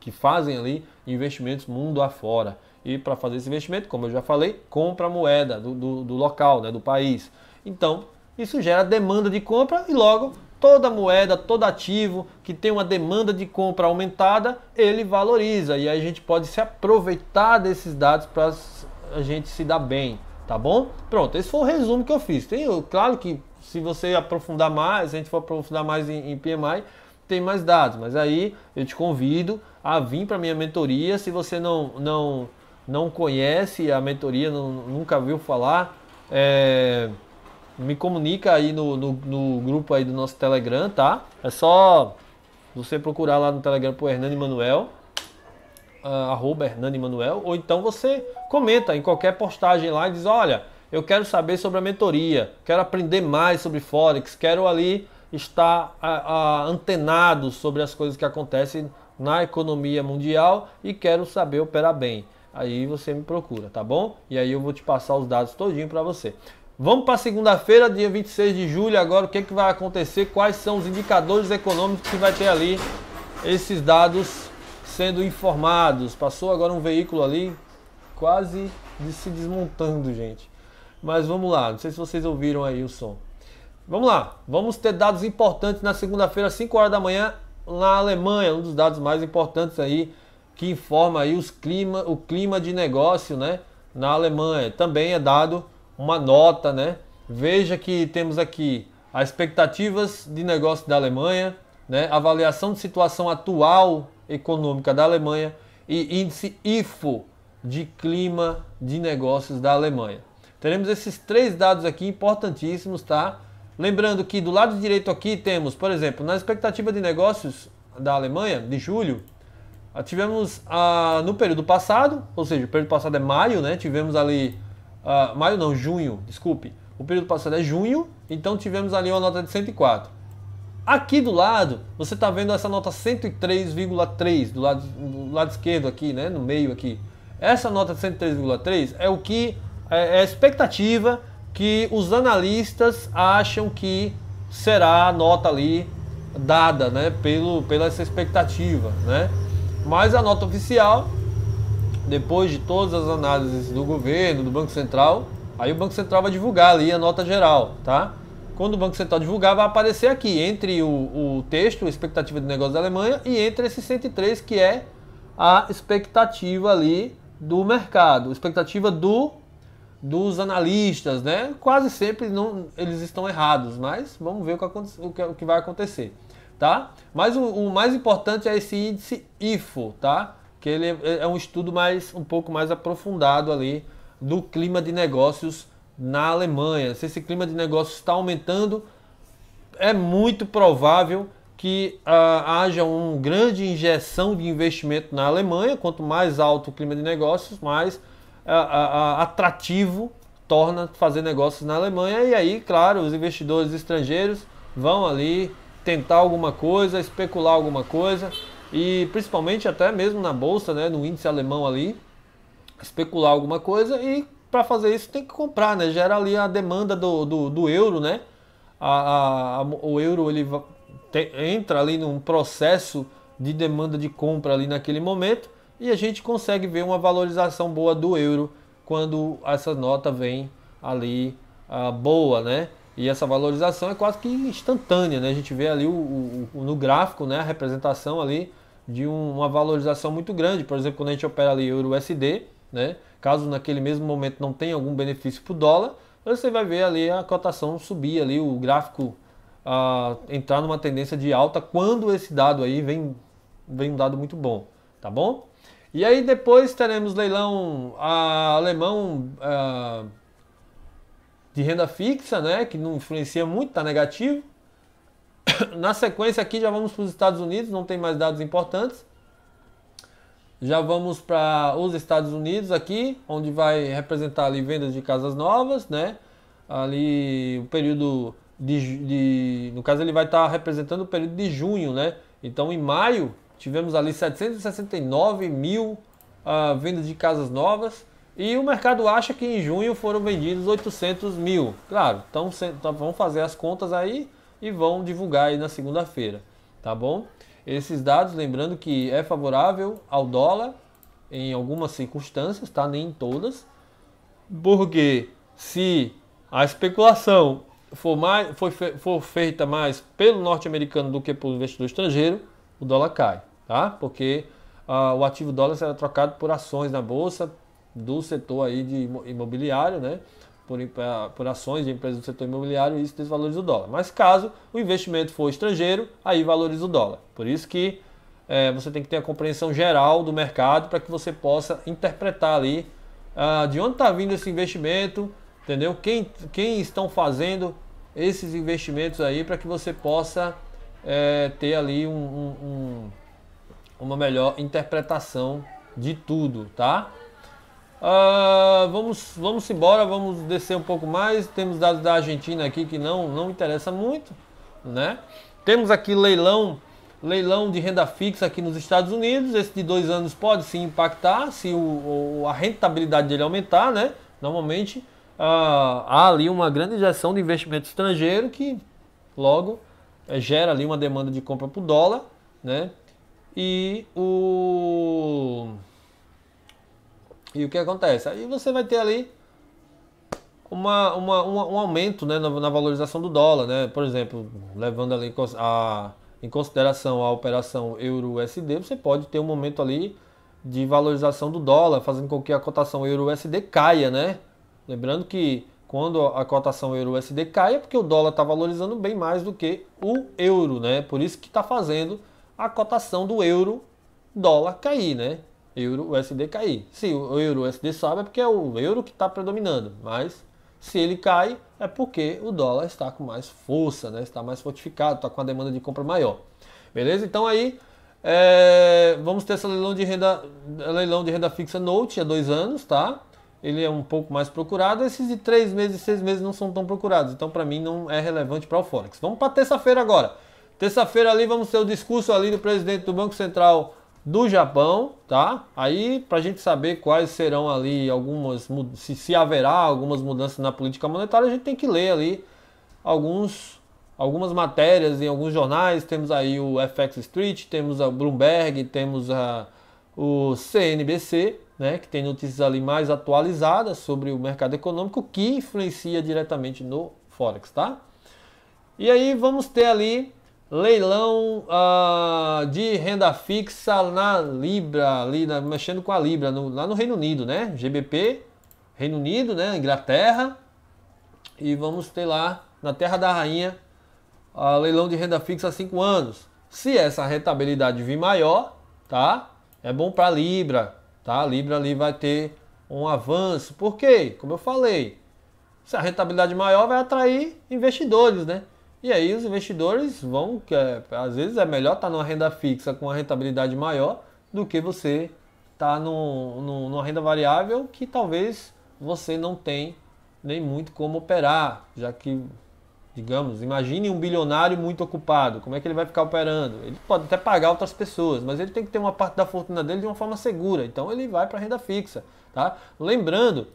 que fazem ali investimentos mundo afora. E para fazer esse investimento, como eu já falei, compra a moeda do, do, do local, né? do país. Então, isso gera demanda de compra e logo toda moeda, todo ativo que tem uma demanda de compra aumentada, ele valoriza. E aí a gente pode se aproveitar desses dados para a gente se dá bem, tá bom? Pronto, esse foi o resumo que eu fiz. Tem, claro que se você aprofundar mais, se a gente for aprofundar mais em, em PMI, tem mais dados, mas aí eu te convido a vir para minha mentoria. Se você não, não, não conhece a mentoria, não, nunca viu falar, é, me comunica aí no, no, no, grupo aí do nosso Telegram, tá? É só você procurar lá no Telegram por Hernani Manuel uh, Hernani Manuel, ou então você comenta em qualquer postagem lá e diz: Olha, eu quero saber sobre a mentoria, quero aprender mais sobre Forex, quero ali estar uh, uh, antenado sobre as coisas que acontecem na economia mundial e quero saber operar bem. Aí você me procura, tá bom? E aí eu vou te passar os dados todinho para você. Vamos para segunda-feira, dia 26 de julho, agora o que, é que vai acontecer, quais são os indicadores econômicos que vai ter ali esses dados sendo informados. Passou agora um veículo ali, quase de se desmontando, gente. Mas vamos lá, não sei se vocês ouviram aí o som. Vamos lá, vamos ter dados importantes na segunda-feira, às 5 horas da manhã, na Alemanha, um dos dados mais importantes aí, que informa aí os clima, o clima de negócio, né, na Alemanha. Também é dado uma nota, né? Veja que temos aqui as expectativas de negócio da Alemanha, né, avaliação de situação atual Econômica da Alemanha e Índice IFO de Clima de Negócios da Alemanha. Teremos esses três dados aqui importantíssimos, tá? Lembrando que do lado direito aqui temos, por exemplo, na expectativa de negócios da Alemanha de julho, ah, tivemos ah, no período passado, ou seja, o período passado é maio, né? Tivemos ali ah, maio não, junho, desculpe. O período passado é junho, então tivemos ali uma nota de 104. Aqui do lado, você está vendo essa nota 103,3 do lado, do lado esquerdo aqui, né, no meio aqui. Essa nota 103,3 é o que é, é a expectativa que os analistas acham que será a nota ali dada, né, pelo pela essa expectativa, né? Mas a nota oficial, depois de todas as análises do governo, do Banco Central, aí o Banco Central vai divulgar ali a nota geral, tá? quando o Banco Central divulgar, vai aparecer aqui entre o, o texto, expectativa de negócio da Alemanha, e entre esse 103, que é a expectativa ali do mercado, expectativa do dos analistas, né? Quase sempre não, eles estão errados, mas vamos ver o que, aconte, o que, o que vai acontecer, tá? Mas o, o, mais importante é esse índice IFO, tá? Que ele é, é um estudo mais um pouco mais aprofundado ali do clima de negócios na Alemanha, se esse clima de negócios está aumentando, é muito provável que uh, haja uma grande injeção de investimento na Alemanha. Quanto mais alto o clima de negócios, mais uh, uh, atrativo torna fazer negócios na Alemanha. E aí, claro, os investidores estrangeiros vão ali tentar alguma coisa, especular alguma coisa e principalmente até mesmo na bolsa, né, no índice alemão ali, especular alguma coisa e para fazer isso tem que comprar, né? Gera ali a demanda do, do, do euro, né? A, a, o euro ele te, entra ali num processo de demanda de compra ali naquele momento e a gente consegue ver uma valorização boa do euro quando essa nota vem ali a, ah, boa, né? E essa valorização é quase que instantânea, né? A gente vê ali o, o, o no gráfico, né? A representação ali de um, uma valorização muito grande. Por exemplo, quando a gente opera ali euro USD, né? Caso naquele mesmo momento não tenha algum benefício para o dólar, você vai ver ali a cotação subir, ali o gráfico ah, entrar numa tendência de alta quando esse dado aí vem, vem um dado muito bom, tá bom? E aí depois teremos leilão ah, alemão ah, de renda fixa, né, que não influencia muito, tá negativo. Na sequência aqui já vamos para os Estados Unidos, não tem mais dados importantes. Já vamos para os Estados Unidos aqui, onde vai representar ali vendas de casas novas, né? Ali o período de, de no caso ele vai estar tá representando o período de junho, né? Então em maio tivemos ali 769 mil uh, vendas de casas novas e o mercado acha que em junho foram vendidos 800 mil. Claro, então, então vão fazer as contas aí e vão divulgar aí na segunda-feira, tá bom? Esses dados, lembrando que é favorável ao dólar em algumas circunstâncias, tá? Nem em todas. Porque se a especulação for, mais, for feita mais pelo norte-americano do que pelo investidor estrangeiro, o dólar cai, tá? Porque ah, o ativo dólar será trocado por ações na bolsa do setor aí de imobiliário, né? por, ah, por ações de empresas do setor imobiliário e isso desvaloriza o dólar. Mas caso o investimento for estrangeiro, aí valoriza o dólar. Por isso que é, você tem que ter a compreensão geral do mercado para que você possa interpretar ali ah, de onde está vindo esse investimento, entendeu? Quem, quem estão fazendo esses investimentos aí para que você possa é, ter ali um, um, um, uma melhor interpretação de tudo, tá? Uh, vamos, vamos embora, vamos descer um pouco mais. Temos dados da Argentina aqui que não, não interessa muito, né? Temos aqui leilão, leilão de renda fixa aqui nos Estados Unidos. Esse de dois anos pode se impactar se o, o, a rentabilidade dele aumentar, né? Normalmente uh, há ali uma grande injeção de investimento estrangeiro que logo é, gera ali uma demanda de compra para o dólar, né? E o e o que acontece? Aí você vai ter ali uma, uma, uma um aumento né, na, na, valorização do dólar, né? Por exemplo, levando ali a, em consideração a operação euro-USD, você pode ter um momento ali de valorização do dólar, fazendo com que a cotação euro-USD caia, né? Lembrando que quando a cotação euro-USD cai é porque o dólar está valorizando bem mais do que o euro, né? Por isso que está fazendo a cotação do euro-dólar cair, né? euro USD cair. Se o euro USD sobe é porque é o euro que está predominando, mas se ele cai é porque o dólar está com mais força, né? está mais fortificado, está com a demanda de compra maior. Beleza? Então aí é, vamos ter esse leilão de renda, leilão de renda fixa Note há dois anos, tá? Ele é um pouco mais procurado. Esses de três meses e seis meses não são tão procurados, então para mim não é relevante para o Forex. Vamos para terça-feira agora. Terça-feira ali vamos ter o discurso ali do presidente do Banco Central do Japão, tá? Aí para a gente saber quais serão ali algumas se, se haverá algumas mudanças na política monetária, a gente tem que ler ali alguns algumas matérias em alguns jornais. Temos aí o FX Street, temos a Bloomberg, temos a, o CNBC, né, que tem notícias ali mais atualizadas sobre o mercado econômico que influencia diretamente no forex, tá? E aí vamos ter ali Leilão uh, de renda fixa na Libra, ali, na, mexendo com a Libra, no, lá no Reino Unido, né? GBP, Reino Unido, né? Inglaterra. E vamos ter lá, na Terra da Rainha, a ah, leilão de renda fixa há 5 anos. Se essa rentabilidade vir maior, tá? É bom para Libra, tá? A Libra ali vai ter um avanço. Por quê? Como eu falei, se a rentabilidade maior vai atrair investidores, né? E aí os investidores vão, que é, às vezes é melhor estar tá numa renda fixa com uma rentabilidade maior do que você estar tá numa renda variável que talvez você não tem nem muito como operar, já que, digamos, imagine um bilionário muito ocupado, como é que ele vai ficar operando? Ele pode até pagar outras pessoas, mas ele tem que ter uma parte da fortuna dele de uma forma segura, então ele vai para a renda fixa, tá? Lembrando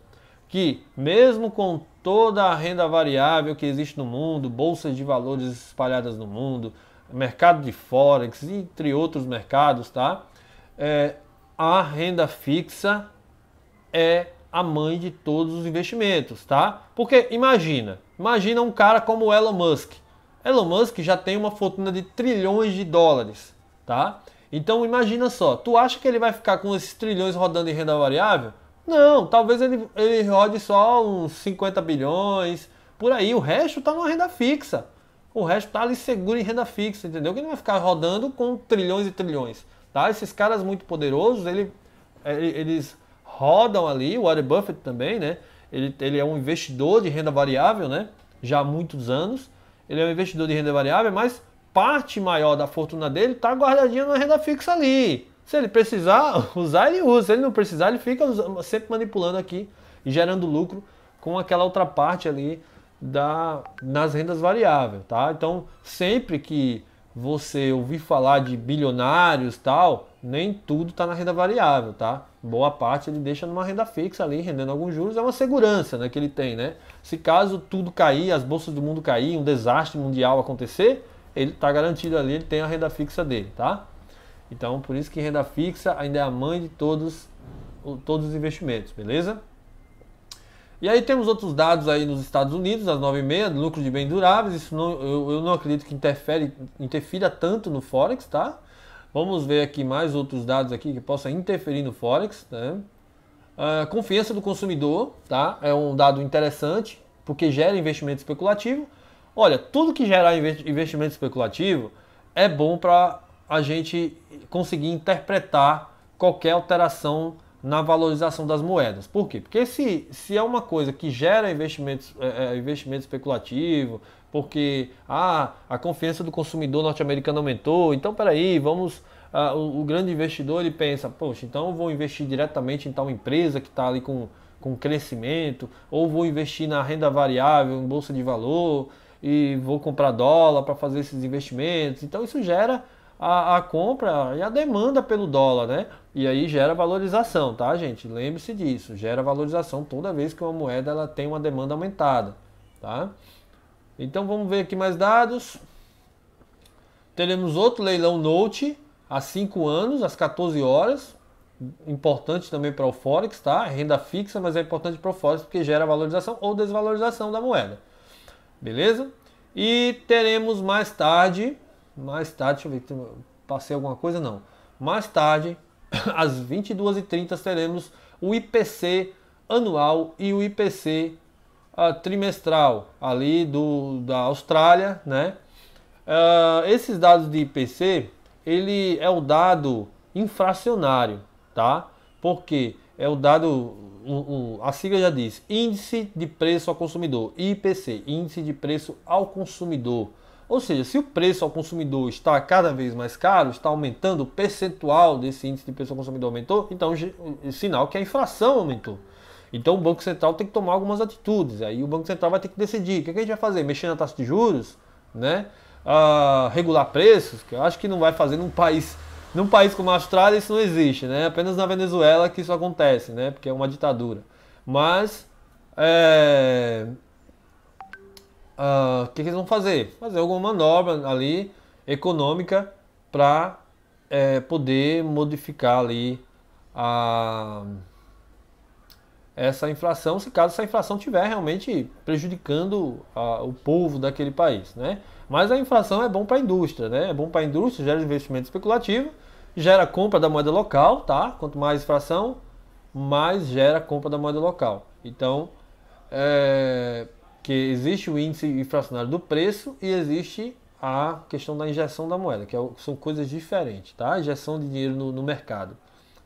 que, mesmo com toda a renda variável que existe no mundo, bolsas de valores espalhadas no mundo, mercado de forex, entre outros mercados, tá? É, a renda fixa é a mãe de todos os investimentos, tá? Porque imagina, imagina um cara como Elon Musk. Elon Musk já tem uma fortuna de trilhões de dólares, tá? Então imagina só, tu acha que ele vai ficar com esses trilhões rodando em renda variável? Não, talvez ele, ele rode só uns 50 bilhões, por aí. O resto está numa renda fixa. O resto está ali seguro em renda fixa, entendeu? Que não vai ficar rodando com trilhões e trilhões. Tá? Esses caras muito poderosos, ele, eles rodam ali, o Warren Buffett também, né? Ele, ele é um investidor de renda variável, né? Já há muitos anos. Ele é um investidor de renda variável, mas parte maior da fortuna dele está guardadinha na renda fixa ali. Se ele precisar usar, ele usa. Se ele não precisar, ele fica sempre manipulando aqui e gerando lucro com aquela outra parte ali da, nas rendas variáveis, tá? Então, sempre que você ouvir falar de bilionários tal, nem tudo está na renda variável, tá? Boa parte ele deixa numa renda fixa ali, rendendo alguns juros, é uma segurança né, que ele tem, né? Se caso tudo cair, as bolsas do mundo cair, um desastre mundial acontecer, ele está garantido ali, ele tem a renda fixa dele, tá? Então, por isso que renda fixa ainda é a mãe de todos, todos os investimentos, beleza? E aí temos outros dados aí nos Estados Unidos, às 9,5, lucro de bens duráveis. Isso não, eu, eu não acredito que interfere, interfira tanto no Forex, tá? Vamos ver aqui mais outros dados aqui que possa interferir no Forex. Né? Uh, confiança do consumidor, tá? É um dado interessante, porque gera investimento especulativo. Olha, tudo que gerar investimento especulativo é bom para a gente conseguir interpretar qualquer alteração na valorização das moedas. Por quê? Porque se, se é uma coisa que gera investimentos, é, é, investimento especulativo, porque ah, a confiança do consumidor norte-americano aumentou, então peraí, vamos. Ah, o, o, grande investidor ele pensa, poxa, então eu vou investir diretamente em tal empresa que está ali com, com crescimento, ou vou investir na renda variável, em bolsa de valor, e vou comprar dólar para fazer esses investimentos. Então isso gera a, a compra e a demanda pelo dólar, né? E aí gera valorização, tá, gente? Lembre-se disso, gera valorização toda vez que uma moeda ela tem uma demanda aumentada, tá? Então vamos ver aqui mais dados. Teremos outro leilão Note há 5 anos, às 14 horas. Importante também para o Forex, tá? Renda fixa, mas é importante para o Forex porque gera valorização ou desvalorização da moeda. Beleza? E teremos mais tarde mais tarde, deixa eu ver, passei alguma coisa? Não. Mais tarde, às 22h30, teremos o IPC anual e o IPC uh, ah, trimestral ali do, da Austrália, né? Uh, esses dados de IPC, ele é o dado infracionário, tá? Porque é o dado, um, um, a sigla já diz, Índice de Preço ao Consumidor, IPC, Índice de Preço ao Consumidor. Ou seja, se o preço ao consumidor está cada vez mais caro, está aumentando o percentual desse índice de preço ao consumidor aumentou, então é sinal que a inflação aumentou. Então o Banco Central tem que tomar algumas atitudes. Aí o Banco Central vai ter que decidir o é que a gente vai fazer, mexer na taxa de juros, né? Ah, regular preços, que eu acho que não vai fazer num país, num país como a Austrália isso não existe, né? Apenas na Venezuela que isso acontece, né? Porque é uma ditadura. Mas é, o uh, ah, que, que, eles vão fazer? Fazer alguma manobra ali econômica para é, eh, poder modificar ali a, essa inflação, se caso essa inflação estiver realmente prejudicando a, o povo daquele país, né? Mas a inflação é bom para a indústria, né? É bom para a indústria, gera investimento especulativo, gera compra da moeda local, tá? Quanto mais inflação, mais gera compra da moeda local. Então, é, que existe o índice inflacionário do preço e existe a questão da injeção da moeda, que é são coisas diferentes, tá? Injeção de dinheiro no, no mercado,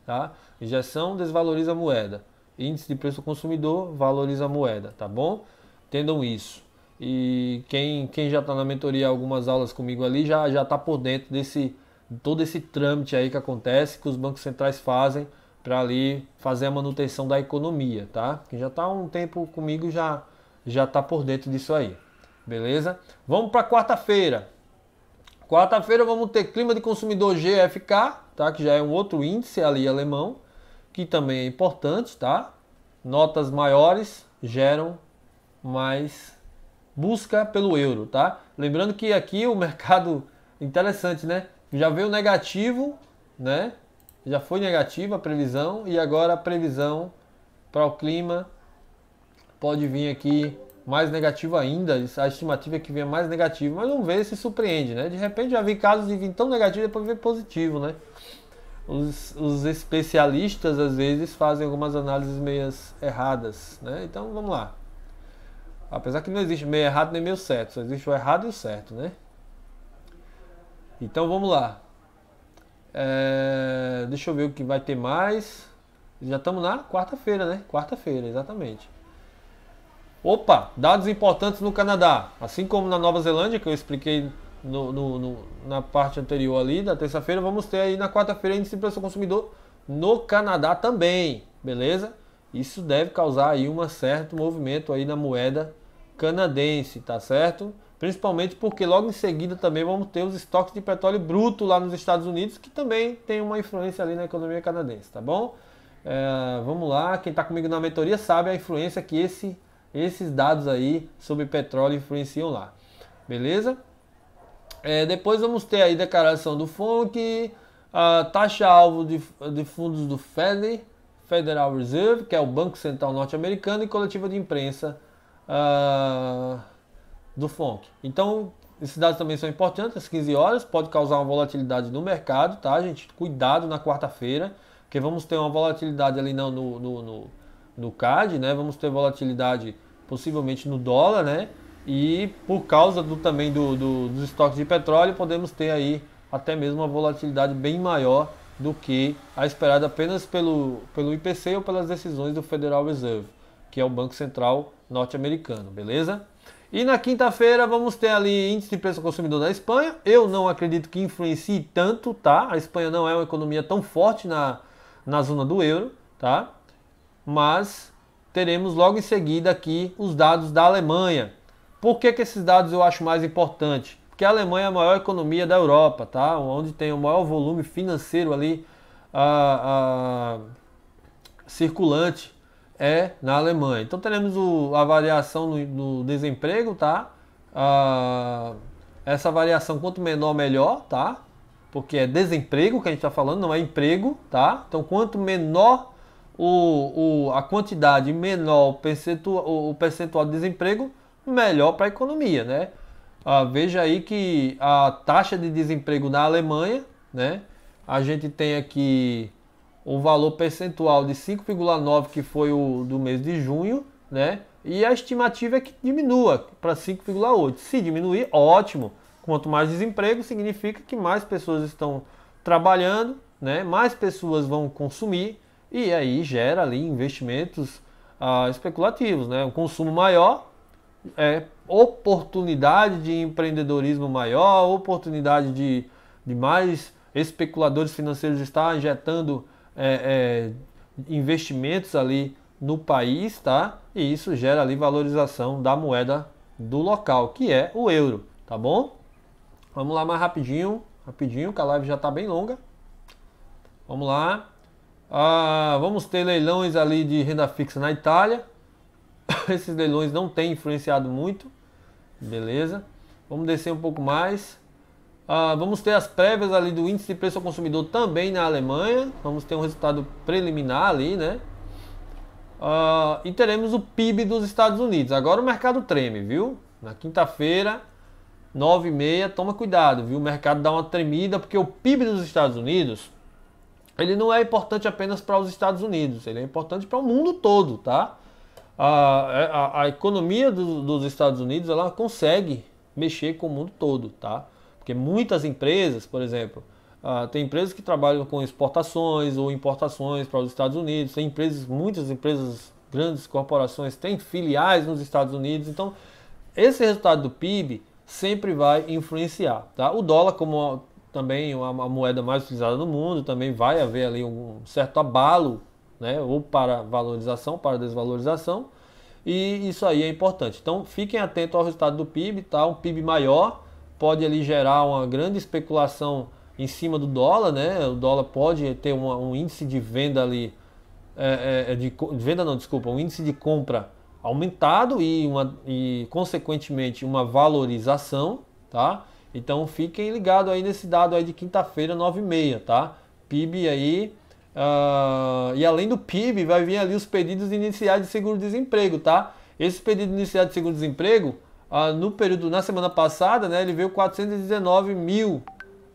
tá? Injeção desvaloriza a moeda, índice de preço do consumidor valoriza a moeda, tá bom? Entendam isso. E quem, quem já está na mentoria algumas aulas comigo ali já já está por dentro desse todo esse trâmite aí que acontece que os bancos centrais fazem para ali fazer a manutenção da economia, tá? Quem já está um tempo comigo já já está por dentro disso aí. Beleza? Vamos para quarta-feira. Quarta-feira vamos ter clima de consumidor GFK, tá? Que já é um outro índice ali alemão, que também é importante, tá? Notas maiores geram mais busca pelo euro, tá? Lembrando que aqui o mercado interessante, né? Já veio negativo, né? Já foi negativa a previsão e agora a previsão para o clima pode vir aqui mais negativo ainda. A estimativa é que venha mais negativo, mas vamos ver se surpreende, né? De repente já vi casos de vir tão negativo e depois vir positivo, né? Os, os, especialistas às vezes fazem algumas análises meias erradas, né? Então vamos lá. Apesar que não existe meio errado nem meio certo, só existe o errado e o certo, né? Então vamos lá. É, deixa eu ver o que vai ter mais. Já estamos na quarta-feira, né? Quarta-feira, exatamente. Opa, dados importantes no Canadá. Assim como na Nova Zelândia, que eu expliquei no, no, no, na parte anterior ali, da terça-feira, vamos ter aí na quarta-feira índice de preço ao consumidor no Canadá também, beleza? Isso deve causar aí um certo movimento aí na moeda canadense, tá certo? Principalmente porque logo em seguida também vamos ter os estoques de petróleo bruto lá nos Estados Unidos, que também tem uma influência ali na economia canadense, tá bom? É, vamos lá, quem está comigo na mentoria sabe a influência que esse esses dados aí sobre petróleo influenciam lá. Beleza? É, depois vamos ter aí declaração do FONC, a taxa-alvo de, de fundos do FED, Federal Reserve, que é o Banco Central Norte-Americano, e coletiva de imprensa uh, do FONC. Então, esses dados também são importantes, às 15 horas, pode causar uma volatilidade no mercado, tá, gente? Cuidado na quarta-feira, porque vamos ter uma volatilidade ali no, no, no no CAD, né? Vamos ter volatilidade possivelmente no dólar, né? E por causa do, também do, do, dos estoques de petróleo, podemos ter aí até mesmo uma volatilidade bem maior do que a esperada apenas pelo, pelo IPC ou pelas decisões do Federal Reserve, que é o Banco Central norte-americano, beleza? E na quinta-feira vamos ter ali índice de preço ao consumidor da Espanha. Eu não acredito que influencie tanto, tá? A Espanha não é uma economia tão forte na, na zona do euro, tá? mas teremos logo em seguida aqui os dados da Alemanha. Por que, que esses dados eu acho mais importante? Porque a Alemanha é a maior economia da Europa, tá? onde tem o maior volume financeiro ali circulante é na Alemanha. Então teremos o, a variação no, no desemprego, tá? essa variação quanto menor melhor, tá? Porque é desemprego que a gente está falando, não é emprego, tá? Então quanto menor o, o, a quantidade menor, o percentual, o percentual de desemprego, melhor para a economia, né? Ah, veja aí que a taxa de desemprego na Alemanha, né? A gente tem aqui o valor percentual de 5,9 que foi o do mês de junho, né? E a estimativa é que diminua para 5,8. Se diminuir, ótimo. Quanto mais desemprego, significa que mais pessoas estão trabalhando, né? Mais pessoas vão consumir, e aí gera ali investimentos ah, especulativos, né? Um consumo maior, é, oportunidade de empreendedorismo maior, oportunidade de, de mais especuladores financeiros estar injetando é, é, investimentos ali no país, tá? E isso gera ali valorização da moeda do local, que é o euro, tá bom? Vamos lá mais rapidinho, rapidinho, que a live já está bem longa. Vamos lá. Ah, vamos ter leilões ali de renda fixa na Itália. Esses leilões não têm influenciado muito. Beleza. Vamos descer um pouco mais. Ah, vamos ter as prévias ali do índice de preço ao consumidor também na Alemanha. Vamos ter um resultado preliminar ali, né? Ah, e teremos o PIB dos Estados Unidos. Agora o mercado treme, viu? Na quinta-feira, 9 e meia, toma cuidado, viu? O mercado dá uma tremida porque o PIB dos Estados Unidos ele não é importante apenas para os Estados Unidos, ele é importante para o mundo todo, tá? A, é, a, a economia do, dos Estados Unidos ela consegue mexer com o mundo todo, tá? Porque muitas empresas, por exemplo, uh, tem empresas que trabalham com exportações ou importações para os Estados Unidos, tem empresas, muitas empresas, grandes corporações têm filiais nos Estados Unidos, então esse resultado do PIB sempre vai influenciar, tá? O dólar, como também uma moeda mais utilizada no mundo, também vai haver ali um certo abalo, né, ou para valorização, para desvalorização, e isso aí é importante. Então fiquem atentos ao resultado do PIB, tá? Um PIB maior pode ali gerar uma grande especulação em cima do dólar, né? O dólar pode ter uma, um índice de venda ali, é, é, é de, de, venda não, desculpa, um índice de compra aumentado e, uma, e consequentemente uma valorização, tá? Então fiquem ligados aí nesse dado aí de quinta-feira, 9h30, tá? PIB aí. Uh, e além do PIB, vai vir ali os pedidos iniciais de seguro-desemprego, tá? Esse pedido inicial de seguro-desemprego, uh, no período, na semana passada, né, ele veio 419 mil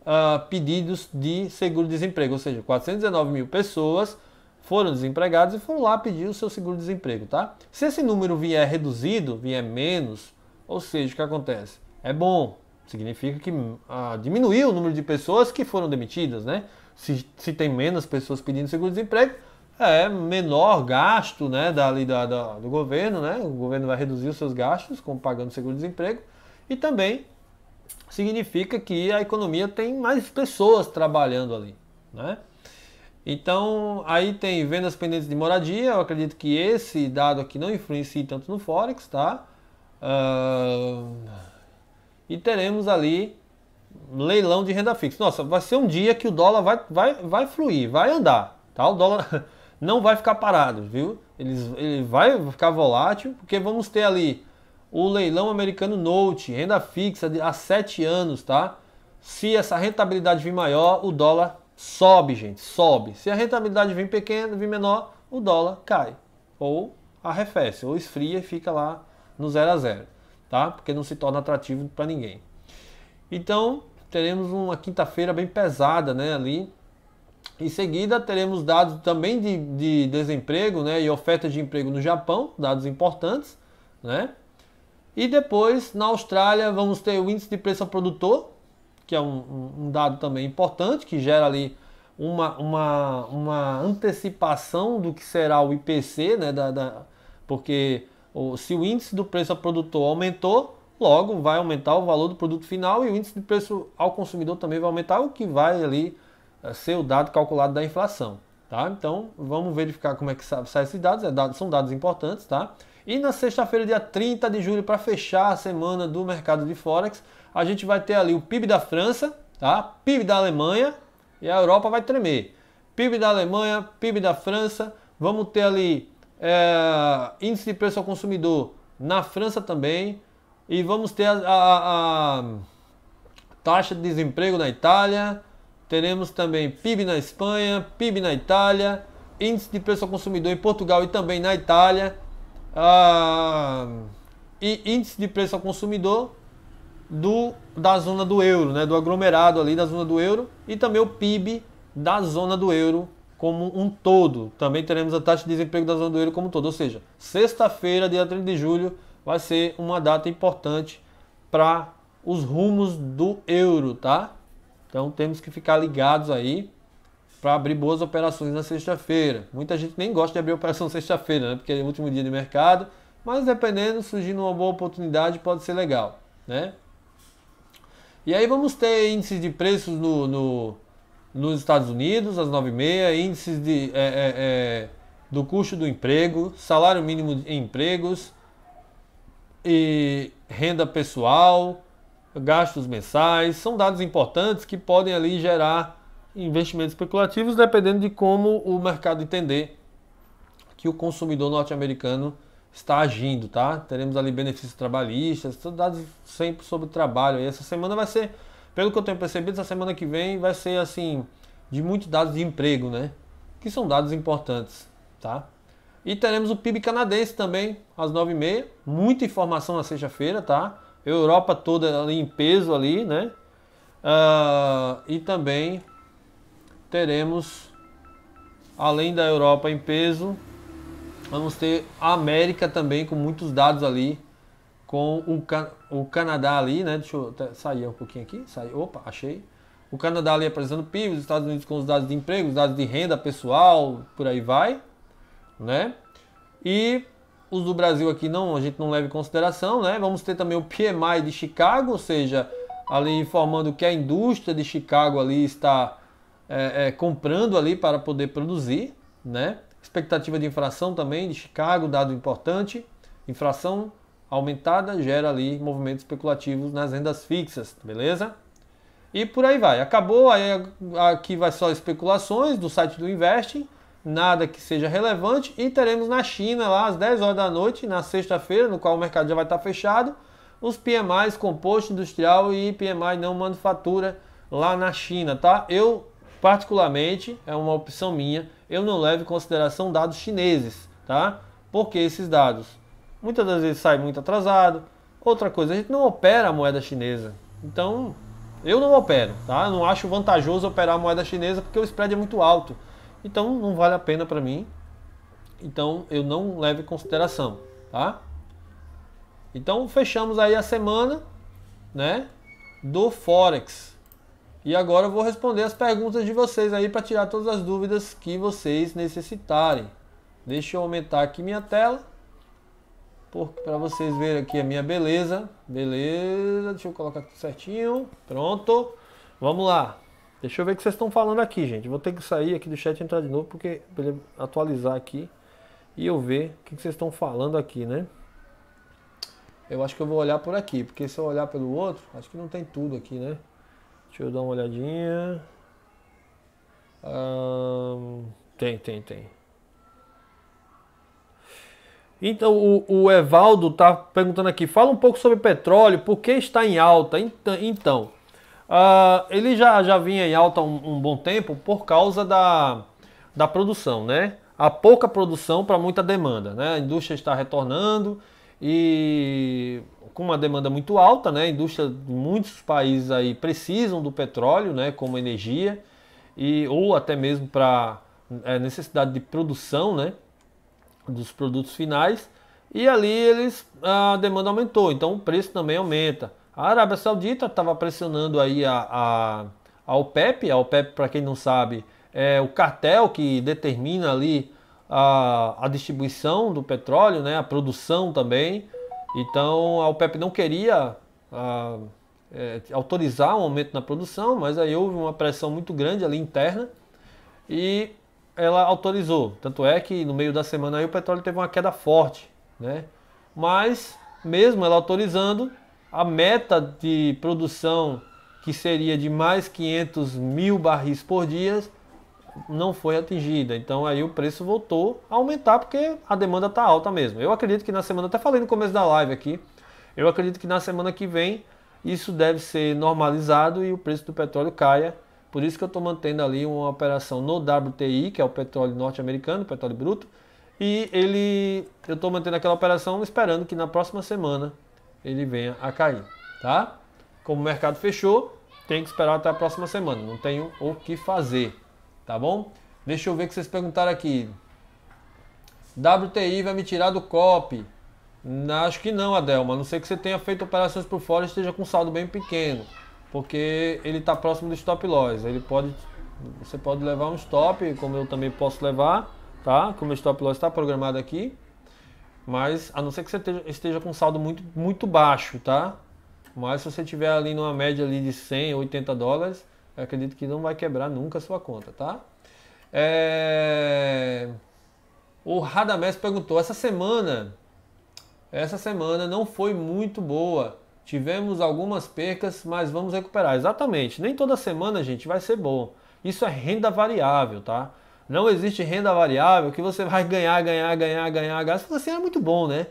uh, pedidos de seguro-desemprego, ou seja, 419 mil pessoas foram desempregadas e foram lá pedir o seu seguro-desemprego, tá? Se esse número vier reduzido, vier menos, ou seja, o que acontece? É bom, significa que ah, diminuiu o número de pessoas que foram demitidas, né? Se, se tem menos pessoas pedindo seguro-desemprego, é menor gasto né, da, da, da, do governo, né? O governo vai reduzir os seus gastos com pagando seguro-desemprego e também significa que a economia tem mais pessoas trabalhando ali, né? Então, aí tem vendas pendentes de moradia. Eu acredito que esse dado aqui não influencia tanto no Forex, tá? Ah, e teremos ali leilão de renda fixa. Nossa, vai ser um dia que o dólar vai, vai, vai fluir, vai andar, tá? O dólar não vai ficar parado, viu? Ele, ele vai ficar volátil, porque vamos ter ali o leilão americano Note, renda fixa de, há sete anos, tá? Se essa rentabilidade vir maior, o dólar sobe, gente, sobe. Se a rentabilidade vir pequena, vir menor, o dólar cai. Ou arrefece, ou esfria e fica lá no zero a zero tá? Porque não se torna atrativo para ninguém. Então, teremos uma quinta-feira bem pesada, né, ali. Em seguida, teremos dados também de, de desemprego, né, e oferta de emprego no Japão, dados importantes, né? E depois, na Austrália, vamos ter o índice de preço ao produtor, que é um, um dado também importante, que gera ali uma, uma, uma antecipação do que será o IPC, né, da, da porque se o índice do preço ao produtor aumentou, logo vai aumentar o valor do produto final e o índice de preço ao consumidor também vai aumentar, o que vai ali eh, ser o dado calculado da inflação. Tá? Então vamos verificar como é que sai esses dados, é são dados importantes. Tá? E na sexta-feira, dia 30 de julho, para fechar a semana do mercado de Forex, a gente vai ter ali o PIB da França, tá? PIB da Alemanha e a Europa vai tremer. PIB da Alemanha, PIB da França, vamos ter ali é, índice de preço ao consumidor na França também, e vamos ter a, a, a taxa de desemprego na Itália, teremos também PIB na Espanha, PIB na Itália, índice de preço ao consumidor em Portugal e também na Itália, ah, e índice de preço ao consumidor do, da zona do euro, né, do aglomerado ali da zona do euro, e também o PIB da zona do euro como um todo. Também teremos a taxa de desemprego da zona do euro como um todo. Ou seja, sexta-feira, dia 30 de julho, vai ser uma data importante para os rumos do euro, tá? Então temos que ficar ligados aí para abrir boas operações na sexta-feira. Muita gente nem gosta de abrir operação sexta-feira, né? Porque é o último dia de mercado, mas dependendo, surgindo uma boa oportunidade, pode ser legal, né? E aí vamos ter índices de preços no, no nos Estados Unidos, às 9h30, índices de, é, é, é, do custo do emprego, salário mínimo em empregos e renda pessoal, gastos mensais, são dados importantes que podem ali gerar investimentos especulativos, dependendo de como o mercado entender que o consumidor norte-americano está agindo, tá? Teremos ali benefícios trabalhistas, dados sempre sobre trabalho. E essa semana vai ser pelo que eu tenho percebido, essa semana que vem vai ser assim de muitos dados de emprego, né? Que são dados importantes, tá? E teremos o PIB canadense também às 9h30. Muita informação na sexta-feira, tá? Europa toda em peso ali, né? Uh, e também teremos, além da Europa em peso, vamos ter a América também com muitos dados ali com o, o Canadá ali, né? Deixa eu sair um pouquinho aqui. opa, achei. O Canadá ali apresentando PIB, os Estados Unidos com os dados de emprego, os dados de renda pessoal, por aí vai, né? E os do Brasil aqui não, a gente não leva em consideração, né? Vamos ter também o PMI de Chicago, ou seja, ali informando que a indústria de Chicago ali está é, é, comprando ali para poder produzir, né? Expectativa de inflação também de Chicago, dado importante. Inflação aumentada gera ali movimentos especulativos nas rendas fixas, beleza? E por aí vai. Acabou, aí aqui vai só especulações do site do Investing, nada que seja relevante. E teremos na China, lá às 10 horas da noite, na sexta-feira, no qual o mercado já vai estar fechado, os PMIs composto industrial e PMI não manufatura lá na China, tá? Eu, particularmente, é uma opção minha, eu não levo em consideração dados chineses, tá? Porque esses dados Muitas das vezes sai muito atrasado. Outra coisa, a gente não opera a moeda chinesa. Então, eu não opero, tá? Eu não acho vantajoso operar a moeda chinesa porque o spread é muito alto. Então, não vale a pena para mim. Então, eu não levo em consideração, tá? Então, fechamos aí a semana, né, do forex. E agora eu vou responder as perguntas de vocês aí para tirar todas as dúvidas que vocês necessitarem. Deixa eu aumentar aqui minha tela para vocês verem aqui a minha beleza. Beleza, deixa eu colocar tudo certinho. Pronto. Vamos lá. Deixa eu ver o que vocês estão falando aqui, gente. Vou ter que sair aqui do chat e entrar de novo, porque atualizar aqui e eu ver o que vocês estão falando aqui, né? Eu acho que eu vou olhar por aqui, porque se eu olhar pelo outro, acho que não tem tudo aqui, né? Deixa eu dar uma olhadinha. tem, tem, tem. Então, o, o Evaldo está perguntando aqui, fala um pouco sobre petróleo, por que está em alta? Então, uh, ele já, já vinha em alta um, um bom tempo por causa da, da produção, né? A pouca produção para muita demanda, né? A indústria está retornando e com uma demanda muito alta, né? A indústria de muitos países aí precisam do petróleo, né? Como energia e ou até mesmo para é, necessidade de produção, né? dos produtos finais e ali eles a demanda aumentou, então o preço também aumenta. A Arábia Saudita estava pressionando aí a, a, a OPEP, a OPEP para quem não sabe é o cartel que determina ali a, a distribuição do petróleo, né, a produção também. Então a OPEP não queria a, é, autorizar um aumento na produção, mas aí houve uma pressão muito grande ali interna e ela autorizou. Tanto é que no meio da semana aí o petróleo teve uma queda forte, né? Mas mesmo ela autorizando, a meta de produção que seria de mais 500 mil barris por dia não foi atingida. Então aí o preço voltou a aumentar porque a demanda está alta mesmo. Eu acredito que na semana, até falei no começo da live aqui, eu acredito que na semana que vem isso deve ser normalizado e o preço do petróleo caia por isso que eu estou mantendo ali uma operação no WTI, que é o petróleo norte-americano, petróleo bruto, e ele, eu estou mantendo aquela operação esperando que na próxima semana ele venha a cair, tá? Como o mercado fechou, tem que esperar até a próxima semana, não tenho o que fazer, tá bom? Deixa eu ver o que vocês perguntaram aqui. WTI vai me tirar do COP? Acho que não, Adelma, a não ser que você tenha feito operações por fora e esteja com saldo bem pequeno porque ele está próximo do stop loss. Ele pode, você pode levar um stop, como eu também posso levar, tá? Como o stop loss está programado aqui, mas a não ser que você esteja com saldo muito, muito baixo, tá? Mas se você tiver ali numa média ali de 100, 80 dólares, eu acredito que não vai quebrar nunca a sua conta, tá? É... O Radamés perguntou, essa semana, essa semana não foi muito boa Tivemos algumas percas, mas vamos recuperar. Exatamente. Nem toda semana, gente, vai ser bom. Isso é renda variável, tá? Não existe renda variável que você vai ganhar, ganhar, ganhar, ganhar, ganhar. Isso assim é muito bom, né?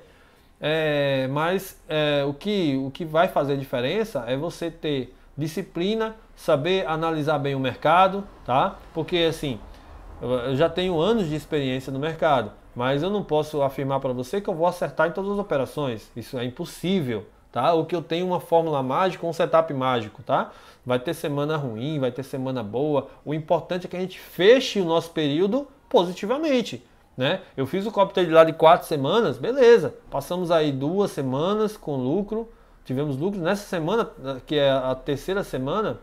É, mas é, o, que, o que vai fazer diferença é você ter disciplina, saber analisar bem o mercado, tá? Porque assim, eu já tenho anos de experiência no mercado, mas eu não posso afirmar para você que eu vou acertar em todas as operações. Isso é impossível tá? Ou que eu tenho é uma fórmula mágica, um setup mágico, tá? Vai ter semana ruim, vai ter semana boa. O importante é que a gente feche o nosso período positivamente, né? Eu fiz o copo de lá de quatro semanas, beleza. Passamos aí duas semanas com lucro, tivemos lucro. Nessa semana, que é a terceira semana,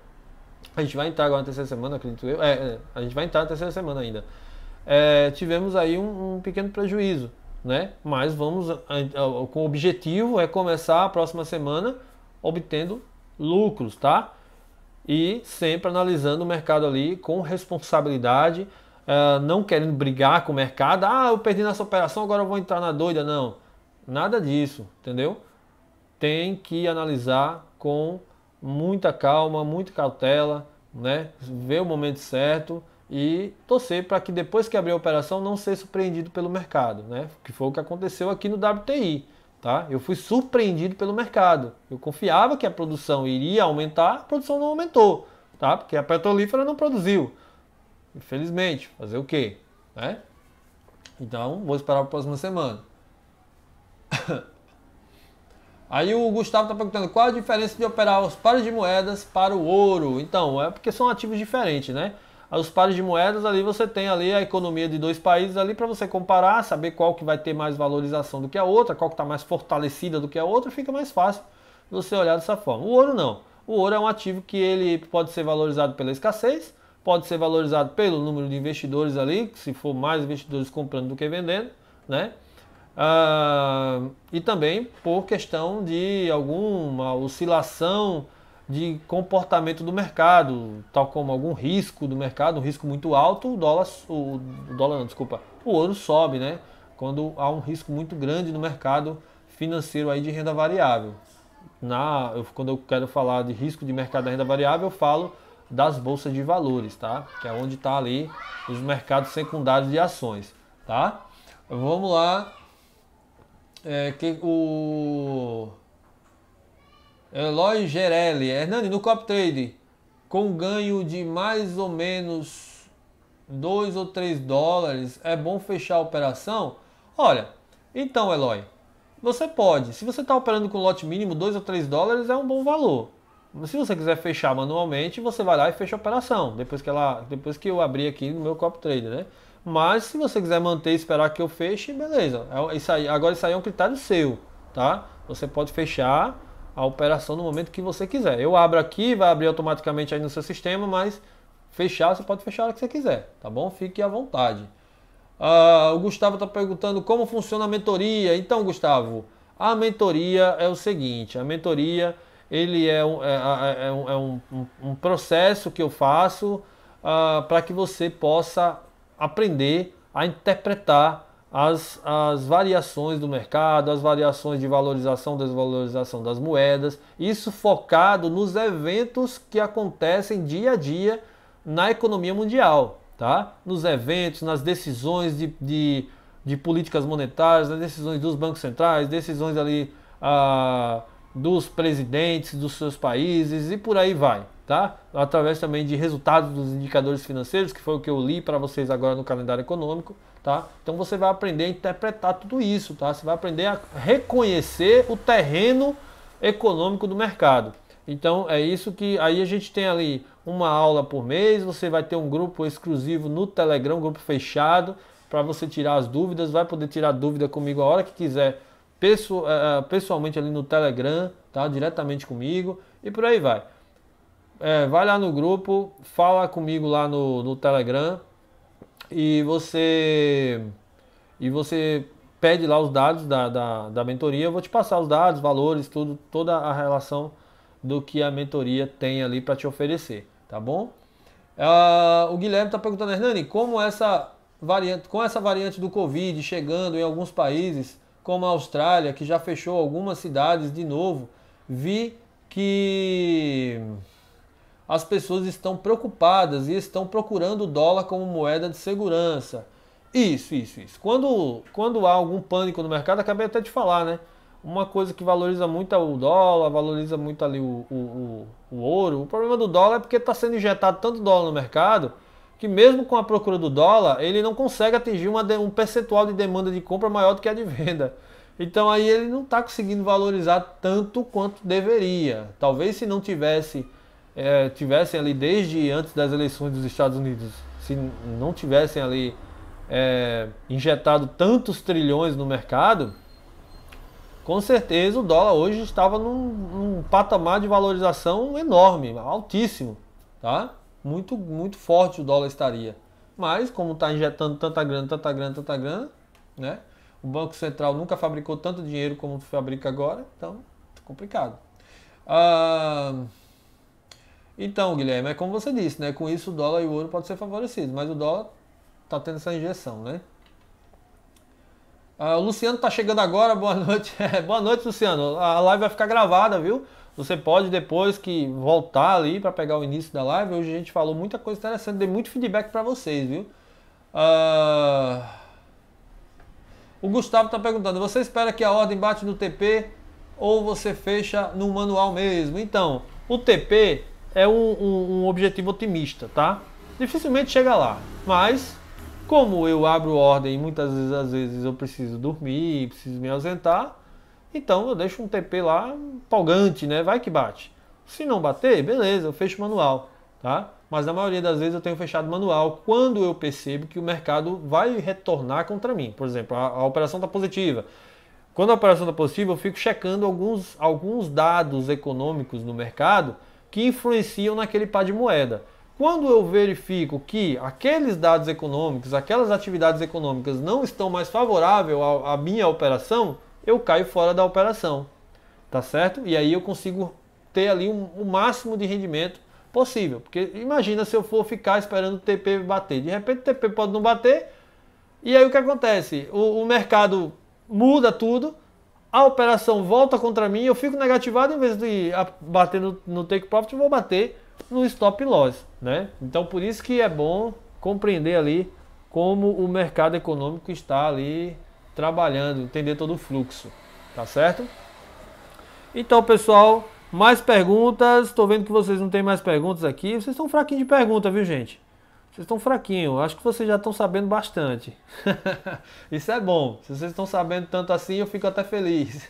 a gente vai entrar agora na terceira semana, acredito eu. É, é a gente vai entrar na terceira semana ainda. É, tivemos aí um, um pequeno prejuízo, né? Mas vamos, com o objetivo é começar a próxima semana obtendo lucros, tá? E sempre analisando o mercado ali com responsabilidade, eh, não querendo brigar com o mercado. Ah, eu perdi nessa operação, agora eu vou entrar na doida. Não, nada disso, entendeu? Tem que analisar com muita calma, muita cautela, né? Ver o momento certo e torcer para que depois que abrir a operação não ser surpreendido pelo mercado, né? Que foi o que aconteceu aqui no WTI, tá? Eu fui surpreendido pelo mercado. Eu confiava que a produção iria aumentar, a produção não aumentou, tá? Porque a petrolífera não produziu. Infelizmente, fazer o quê, né? Então, vou esperar para a próxima semana. Aí o Gustavo está perguntando qual a diferença de operar os pares de moedas para o ouro. Então, é porque são ativos diferentes, né? os pares de moedas ali você tem ali a economia de dois países ali para você comparar, saber qual que vai ter mais valorização do que a outra, qual que está mais fortalecida do que a outra, fica mais fácil você olhar dessa forma. O ouro não. O ouro é um ativo que ele pode ser valorizado pela escassez, pode ser valorizado pelo número de investidores ali, se for mais investidores comprando do que vendendo, né? Ah, e também por questão de alguma oscilação de comportamento do mercado, tal como algum risco do mercado, um risco muito alto, o dólar, o, dólar não, desculpa, o ouro sobe, né? Quando há um risco muito grande no mercado financeiro aí de renda variável. Na, eu, quando eu quero falar de risco de mercado da renda variável, eu falo das bolsas de valores, tá? Que é onde está ali os mercados secundários de ações, tá? Vamos lá. É, que, o Eloy Gerelli. Hernani, no Cop Trade, com ganho de mais ou menos 2 ou 3 dólares, é bom fechar a operação? Olha, então, Eloy, você pode. Se você está operando com lote mínimo, 2 ou 3 dólares é um bom valor. Se você quiser fechar manualmente, você vai lá e fecha a operação. Depois que, ela, depois que eu abrir aqui no meu copo Trader, né? Mas se você quiser manter e esperar que eu feche, beleza. É, isso aí, agora isso aí é um critério seu, tá? Você pode fechar a operação no momento que você quiser. Eu abro aqui, vai abrir automaticamente aí no seu sistema, mas fechar, você pode fechar a hora que você quiser, tá bom? Fique à vontade. Uh, o Gustavo está perguntando como funciona a mentoria. Então, Gustavo, a mentoria é o seguinte: a mentoria ele é um, é, é, é um, é um, um processo que eu faço uh, para que você possa aprender a interpretar as, as variações do mercado, as variações de valorização, desvalorização das moedas, isso focado nos eventos que acontecem dia a dia na economia mundial, tá? Nos eventos, nas decisões de, de, de políticas monetárias, nas decisões dos bancos centrais, decisões ali ah, dos presidentes dos seus países e por aí vai tá? Através também de resultados dos indicadores financeiros, que foi o que eu li para vocês agora no calendário econômico, tá? Então você vai aprender a interpretar tudo isso, tá? Você vai aprender a reconhecer o terreno econômico do mercado. Então é isso que aí a gente tem ali uma aula por mês, você vai ter um grupo exclusivo no Telegram, grupo fechado para você tirar as dúvidas, vai poder tirar dúvida comigo a hora que quiser, eh, eh, pessoalmente ali no Telegram, tá? Diretamente comigo e por aí vai. É, vai lá no grupo, fala comigo lá no, no Telegram e você e você pede lá os dados da, da, da mentoria. Eu vou te passar os dados, valores, tudo, toda a relação do que a mentoria tem ali para te oferecer, tá bom? Uh, o Guilherme está perguntando, Hernani, como essa variante, com essa variante do Covid chegando em alguns países, como a Austrália, que já fechou algumas cidades de novo, vi que as pessoas estão preocupadas e estão procurando o dólar como moeda de segurança. Isso, isso, isso. Quando, quando há algum pânico no mercado, acabei até de falar, né? Uma coisa que valoriza muito é o dólar, valoriza muito ali o, o, o, o ouro. O problema do dólar é porque está sendo injetado tanto dólar no mercado que mesmo com a procura do dólar, ele não consegue atingir uma, um percentual de demanda de compra maior do que a de venda. Então aí ele não está conseguindo valorizar tanto quanto deveria. Talvez se não tivesse é, tivessem ali desde antes das eleições dos Estados Unidos, se não tivessem ali é, injetado tantos trilhões no mercado, com certeza o dólar hoje estava num, num patamar de valorização enorme, altíssimo, tá? Muito, muito forte o dólar estaria. Mas como está injetando tanta grana, tanta grana, tanta grana, né? O Banco Central nunca fabricou tanto dinheiro como fabrica agora, então complicado. Ah, então, Guilherme, é como você disse, né? Com isso o dólar e o ouro podem ser favorecidos, mas o dólar está tendo essa injeção, né? Ah, o Luciano está chegando agora, boa noite. É, boa noite, Luciano. A live vai ficar gravada, viu? Você pode depois que voltar ali para pegar o início da live. Hoje a gente falou muita coisa interessante, dei muito feedback para vocês, viu? Ah, o Gustavo está perguntando: você espera que a ordem bate no TP ou você fecha no manual mesmo? Então, o TP é um, um, um objetivo otimista, tá? Dificilmente chega lá, mas como eu abro ordem e muitas vezes, às vezes eu preciso dormir, preciso me ausentar, então eu deixo um TP lá empolgante, né? Vai que bate. Se não bater, beleza, eu fecho manual, tá? Mas na maioria das vezes eu tenho fechado manual quando eu percebo que o mercado vai retornar contra mim. Por exemplo, a, a operação está positiva. Quando a operação está positiva, eu fico checando alguns, alguns dados econômicos no mercado que influenciam naquele par de moeda. Quando eu verifico que aqueles dados econômicos, aquelas atividades econômicas não estão mais favoráveis à minha operação, eu caio fora da operação, tá certo? E aí eu consigo ter ali um, o máximo de rendimento possível, porque imagina se eu for ficar esperando o TP bater, de repente o TP pode não bater, e aí o que acontece? o, o mercado muda tudo, a operação volta contra mim, eu fico negativado em vez de bater no, no take profit, eu vou bater no stop loss, né? Então por isso que é bom compreender ali como o mercado econômico está ali trabalhando, entender todo o fluxo, tá certo? Então, pessoal, mais perguntas. Estou vendo que vocês não têm mais perguntas aqui. Vocês estão fraquinho de pergunta, viu, gente? Vocês estão fraquinho, acho que vocês já estão sabendo bastante. Isso é bom. Se vocês estão sabendo tanto assim, eu fico até feliz.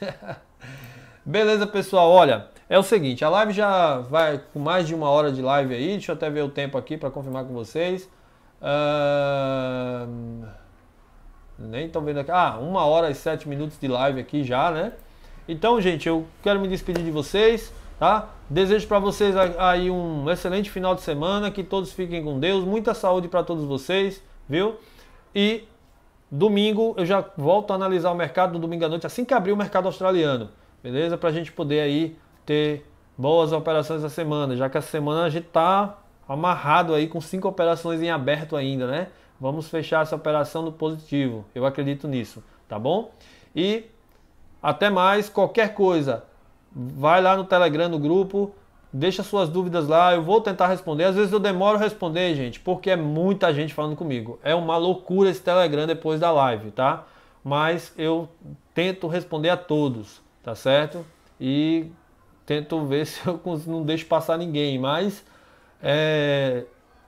Beleza, pessoal? Olha, é o seguinte, a live já vai com mais de uma hora de live aí. Deixa eu até ver o tempo aqui para confirmar com vocês. Uh... Nem estão vendo aqui. Ah, uma hora e sete minutos de live aqui já, né? Então, gente, eu quero me despedir de vocês. Tá? Desejo para vocês aí um excelente final de semana, que todos fiquem com Deus, muita saúde para todos vocês, viu? E domingo eu já volto a analisar o mercado no domingo à noite, assim que abrir o mercado australiano, beleza? Para a gente poder aí ter boas operações essa semana, já que essa semana a gente tá amarrado aí com cinco operações em aberto ainda, né? Vamos fechar essa operação no positivo, eu acredito nisso, tá bom? E até mais, qualquer coisa Vai lá no Telegram, no grupo, deixa suas dúvidas lá, eu vou tentar responder. Às vezes eu demoro a responder, gente, porque é muita gente falando comigo. É uma loucura esse Telegram depois da live, tá? Mas eu tento responder a todos, tá certo? E tento ver se eu não deixo passar ninguém, mas é,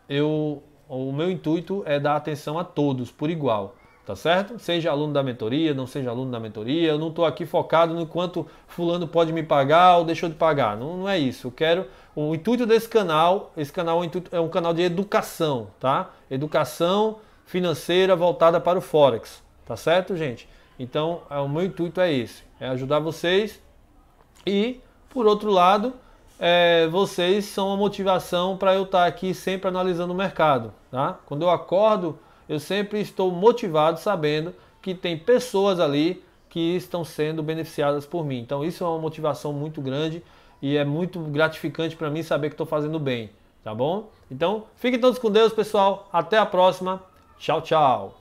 eu, o meu intuito é dar atenção a todos por igual tá certo? Seja aluno da mentoria, não seja aluno da mentoria, eu não estou aqui focado no quanto fulano pode me pagar ou deixou de pagar, não, não é isso. Eu quero o intuito desse canal, esse canal é um é canal de educação, tá? Educação financeira voltada para o forex, tá certo, gente? Então, é, o meu intuito é esse, é ajudar vocês e, por outro lado, é, vocês são a motivação para eu estar tá aqui sempre analisando o mercado, tá? Quando eu acordo eu sempre estou motivado sabendo que tem pessoas ali que estão sendo beneficiadas por mim. Então isso é uma motivação muito grande e é muito gratificante para mim saber que estou fazendo bem, tá bom? Então fiquem todos com Deus, pessoal. Até a próxima. Tchau, tchau.